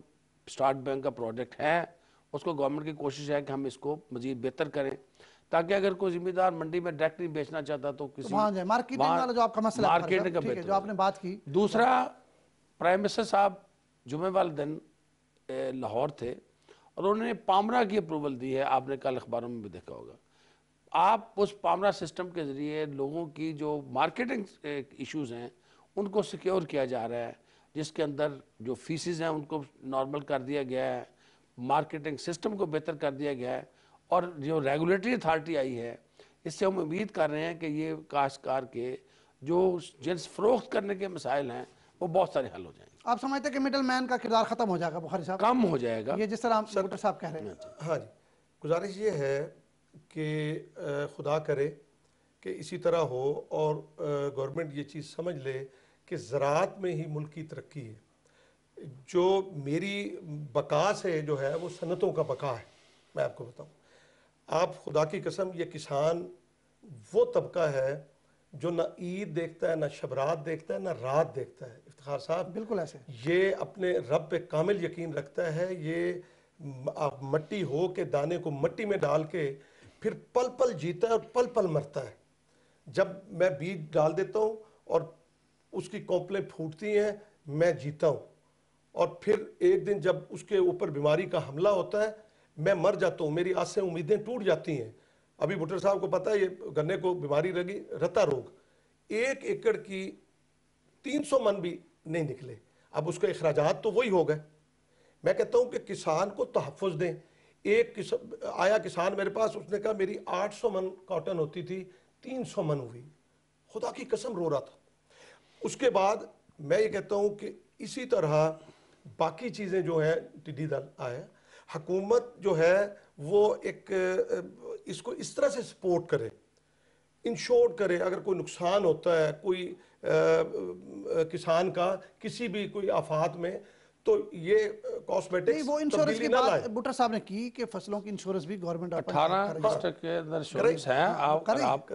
start bank का प्रोजेक्ट है उसको गवर्नमेंट की कोशिश है कि हम इसको मजीद बेहतर करें ताकि अगर कोई जिम्मेदार मंडी में डायरेक्टली बेचना चाहता तो किसी मार्केट वाला जो आपका मसला मार्केट का बेहतर जो आपने बात की दूसरा प्राइम मिनिस्टर साहब जुमे वाले दिन लाहौर थे और उन्होंने पामरा की अप्रूवल दी है आपने कल अखबारों में भी देखा होगा आप उस पामरा सिस्टम के ज़रिए लोगों की जो मार्केटिंग इश्यूज हैं उनको सिक्योर किया जा रहा है जिसके अंदर जो फीसिस हैं उनको नॉर्मल कर दिया गया है मार्केटिंग सिस्टम को बेहतर कर दिया गया है और जो रेगुलेटरी अथॉरिटी आई है इससे हम उम्मीद कर रहे हैं कि ये काश्तकार के जो जिन्स फरोख्त करने के मसाइल हैं वो बहुत सारे हल हो जाएंगे आप समझते हैं कि मिडल मैन का किरदार खत्म हो जाएगा बुखारी साहब कम हो जाएगा ये जिस तरह आप सर साहब कह रहे हैं हाँ जी हाँ गुजारिश ये है कि खुदा करे कि इसी तरह हो और गवर्नमेंट ये चीज़ समझ ले कि ज़रात में ही मुल्क की तरक्की है जो मेरी बका से जो है वो सनतों का बका है मैं आपको बताऊँ आप खुदा की कसम ये किसान वो तबका है जो ना ईद देखता है ना शबरात देखता है ना रात देखता है इफ्तार साहब बिल्कुल ऐसे ये अपने रब पे कामिल यकीन रखता है ये आप मट्टी हो के दाने को मट्टी में डाल के फिर पल पल जीता है और पल पल मरता है जब मैं बीज डाल देता हूँ और उसकी कौपलें फूटती हैं मैं जीता हूँ और फिर एक दिन जब उसके ऊपर बीमारी का हमला होता है मैं मर जाता हूँ मेरी आस से उम्मीदें टूट जाती हैं अभी भुट्टर साहब को पता है ये गन्ने को बीमारी लगी रता रोग एक एकड़ की 300 मन भी नहीं निकले अब उसके अखराज तो वही हो गए मैं कहता हूँ कि किसान को तहफ़ दें एक किस, आया किसान मेरे पास उसने कहा मेरी 800 मन कॉटन होती थी 300 मन हुई खुदा की कसम रो रहा था उसके बाद मैं ये कहता हूँ कि इसी तरह बाकी चीज़ें जो है टिड्डी दल आए हकूमत जो है वो एक इसको इस तरह से सपोर्ट करे इंश्योर करे अगर कोई नुकसान होता है कोई आ, किसान का किसी भी कोई आफात में तो ये कॉस्मेटिक्स वो इंश्योरेंस की बात बुटर साहब ने की कि फसलों की इंश्योरेंस भी गवर्नमेंट अठारह के अंदर इंश्योरेंस है आप, आप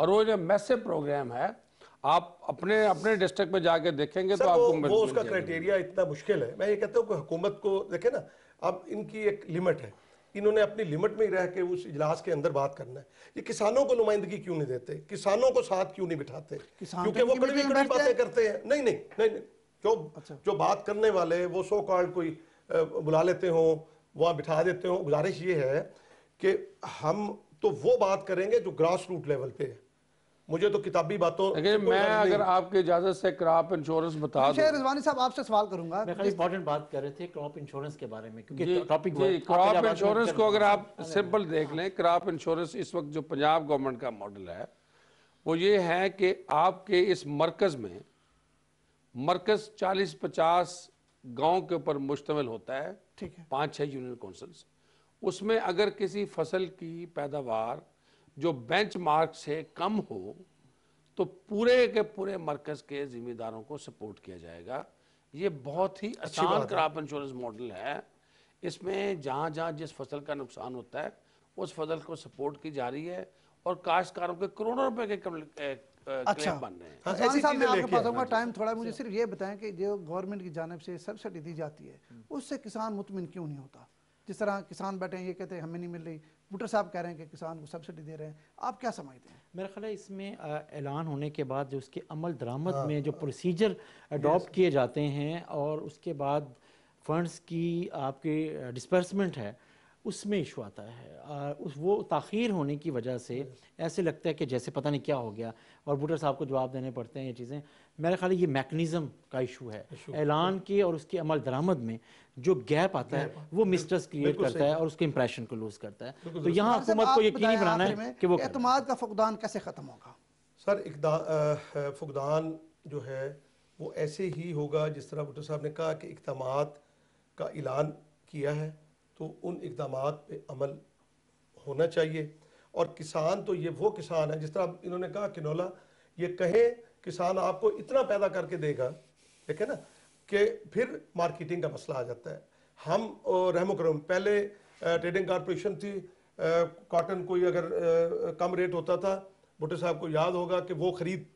और वो जो मैसेज प्रोग्राम है आप अपने अपने डिस्ट्रिक्ट में जाके देखेंगे तो आपको वो, उसका क्राइटेरिया इतना मुश्किल है मैं ये कहता हूँ कि हुकूमत को देखे ना अब इनकी एक लिमिट है इन्होंने अपनी लिमिट में ही रह के उस इजलास के अंदर बात करना है ये किसानों को नुमाइंदगी क्यों नहीं देते किसानों को साथ क्यों नहीं बिठाते क्योंकि वो कड़वी कड़वी बातें करते हैं नहीं नहीं नहीं जो अच्छा। जो बात करने वाले वो सो कार्ड कोई बुला लेते हो वहाँ बिठा देते हो गुजारिश ये है कि हम तो वो बात करेंगे जो ग्रास रूट लेवल पे है मुझे तो किताबी बातों मैं अगर आपके इजाजत से क्रॉप इंश्योरेंस बता अच्छा, दूं रिजवानी साहब आपसे सवाल करूंगा मैं इंपॉर्टेंट बात कर रहे थे क्रॉप इंश्योरेंस के बारे में क्योंकि टॉपिक क्रॉप इंश्योरेंस को अगर आप सिंपल देख लें क्रॉप इंश्योरेंस इस वक्त जो पंजाब गवर्नमेंट का मॉडल है वो ये है कि आपके इस मरकज में मरकज चालीस पचास गाँव के ऊपर मुश्तमिल होता है ठीक है पाँच छः यूनियन काउंसिल्स उसमें अगर किसी फसल की पैदावार जो बेंचमार्क से कम हो तो पूरे के पूरे मरकज के जिम्मेदारों को सपोर्ट किया जाएगा ये बहुत ही आसान क्राप इंश्योरेंस मॉडल है इसमें जहाँ जहाँ जिस फसल का नुकसान होता है उस फसल को सपोर्ट की जा रही है और काश्तकारों के करोड़ों रुपए के अच्छा बन रहे हैं हाँ, हाँ ऐसी चीजें पास होगा टाइम हाँ थोड़ा मुझे सिर्फ ये बताएं कि जो गवर्नमेंट की जानब से सब्सिडी दी जाती है हम्म। उससे किसान मुतमिन क्यों नहीं होता जिस तरह किसान बैठे ये कहते हैं हमें नहीं मिल रही भुट्टो साहब कह रहे हैं कि किसान को सब्सिडी दे रहे हैं आप क्या समझते हैं मेरा ख्याल है इसमें ऐलान होने के बाद जो उसके अमल दरामद हाँ। में जो प्रोसीजर अडॉप्ट किए जाते हैं और उसके बाद फंड्स की आपकी डिस्पर्समेंट है उसमें इशू आता है आ, उस वो तखीर होने की वजह से ऐसे लगता है कि जैसे पता नहीं क्या हो गया और वोटर साहब को जवाब देने पड़ते हैं ये चीज़ें मेरे ख्याल ये मैकनिज़म का इशू है ऐलान के और उसके अमल दरामद में जो गैप आता है वो मिस्टर्स क्रिएट करता है और उसके इम्प्रेशन को लूज़ करता है तो यहाँ हुकूमत अच्छा, को यकीनी बनाना है कि वो अतमाद का फुकदान कैसे ख़त्म होगा सर फुकदान जो है वो ऐसे ही होगा जिस तरह वोटर साहब ने कहा कि इकदाम का ऐलान किया है तो उन इकदाम पर अमल होना चाहिए और किसान तो ये वो किसान है जिस तरह इन्होंने कहा नौला ये कहें किसान आपको इतना पैदा करके देगा ठीक है ना कि फिर मार्केटिंग का मसला आ जाता है हम रहम करम पहले ट्रेडिंग कारपोरेशन थी कॉटन कोई अगर कम रेट होता था भुट्टे साहब को याद होगा कि वो खरीद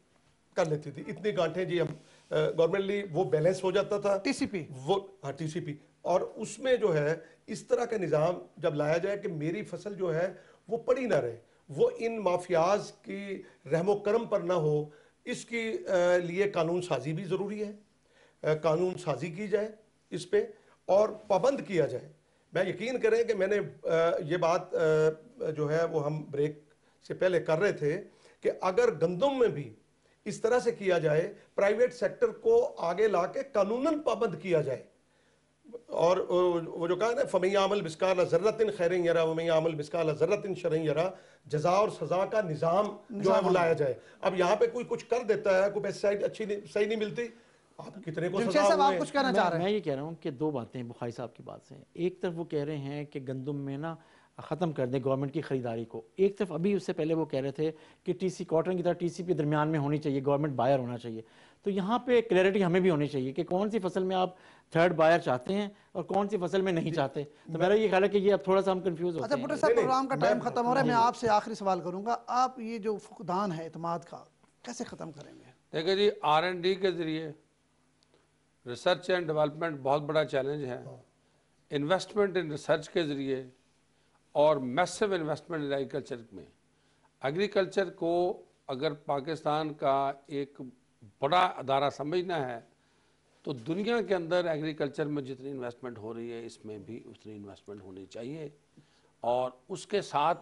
कर लेती थी इतनी गांठें जी हम गवर्नमेंटली वो बैलेंस हो जाता था टीसीपी वो हाँ टीसीपी और उसमें जो है इस तरह का निज़ाम जब लाया जाए कि मेरी फसल जो है वो पड़ी ना रहे वो इन माफियाज की रहमो करम पर ना हो इसकी लिए कानून साजी भी ज़रूरी है कानून साजी की जाए इस पर और पाबंद किया जाए मैं यकीन करें कि मैंने ये बात जो है वो हम ब्रेक से पहले कर रहे थे कि अगर गंदम में भी इस तरह से किया जाए प्राइवेट सेक्टर को आगे ला के कानूनन पाबंद किया जाए और वो जो कहा ना फमैया अमल बिस्कार जरत इन खैरें यरा अमल बिस्कार जरत इन शरें यरा जजा और सज़ा का निज़ाम जो है वो लाया जाए अब यहाँ पे कोई कुछ कर देता है कोई पेस्टिसाइड अच्छी नहीं सही नहीं मिलती आप कितने को सजा आप कुछ कहना चाह रहे हैं मैं ये कह रहा हूँ कि दो बातें बुखारी साहब की बात से एक तरफ वो कह रहे हैं कि गंदम में ना ख़त्म कर दें गवर्नमेंट की ख़रीदारी को एक तरफ अभी उससे पहले वो कह रहे थे कि टीसी कॉटन की तरह टीसी के दरमियान में होनी चाहिए गवर्नमेंट बायर होना चाहिए तो यहाँ पे क्लैरिटी हमें भी होनी चाहिए कि कौन सी फसल में आप थर्ड बायर चाहते हैं और कौन सी फसल में नहीं चाहते तो मेरा ये ख्याल है कि ये अब थोड़ा सा हम कंफ्यूज होते अच्छा साहब प्रोग्राम का टाइम खत्म हो रहा है मैं हाँ। आपसे आखिरी सवाल करूंगा आप ये जो फुकदान है इतमाद का कैसे ख़त्म करेंगे देखिए जी आर एन डी के ज़रिए रिसर्च एंड डेवलपमेंट बहुत बड़ा चैलेंज है इन्वेस्टमेंट इन रिसर्च के ज़रिए और मैसिव इन्वेस्टमेंट इन एग्रीकल्चर में एग्रीकल्चर को अगर पाकिस्तान का एक बड़ा अदारा समझना है तो दुनिया के अंदर एग्रीकल्चर में जितनी इन्वेस्टमेंट हो रही है इसमें भी उतनी इन्वेस्टमेंट होनी चाहिए और उसके साथ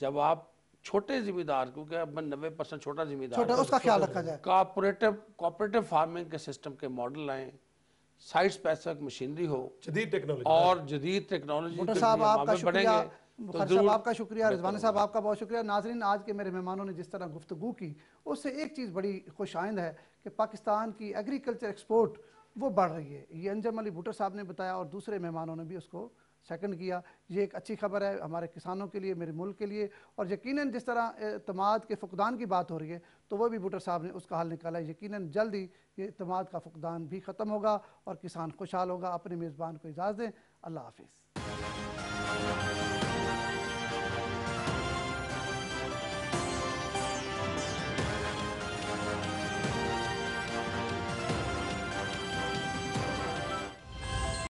जब आप छोटे जिम्मेदार क्योंकि अब मैं नब्बे परसेंट छोटा जिम्मेदार उसका ख्याल रखा जाए कॉपरेटिव कॉपरेटिव फार्मिंग के सिस्टम के मॉडल आए साइट स्पेसिफिक मशीनरी हो जदीद टेक्नोलॉजी और जदीद टेक्नोलॉजी तो साहब आपका शुक्रिया रिजवान साहब आपका बहुत शुक्रिया नाजरीन आज के मेरे मेहमानों ने जिस तरह गुफ्तु की उससे एक चीज़ बड़ी खुश आइंद है कि पाकिस्तान की एग्रीकल्चर एक्सपोर्ट वो बढ़ रही है ये अंजम अली भुट्टो साहब ने बताया और दूसरे मेहमानों ने भी उसको सेकंड किया ये एक अच्छी खबर है हमारे किसानों के लिए मेरे मुल्क के लिए और यकीनन जिस तरह तमाद के फुकदान की बात हो रही है तो वो भी भुटर साहब ने उसका हल निकाला यकीनन जल्द ही ये तमाद का फुकदान भी ख़त्म होगा और किसान खुशहाल होगा अपने मेज़बान को इजाज़ दें अल्लाह हाफिज़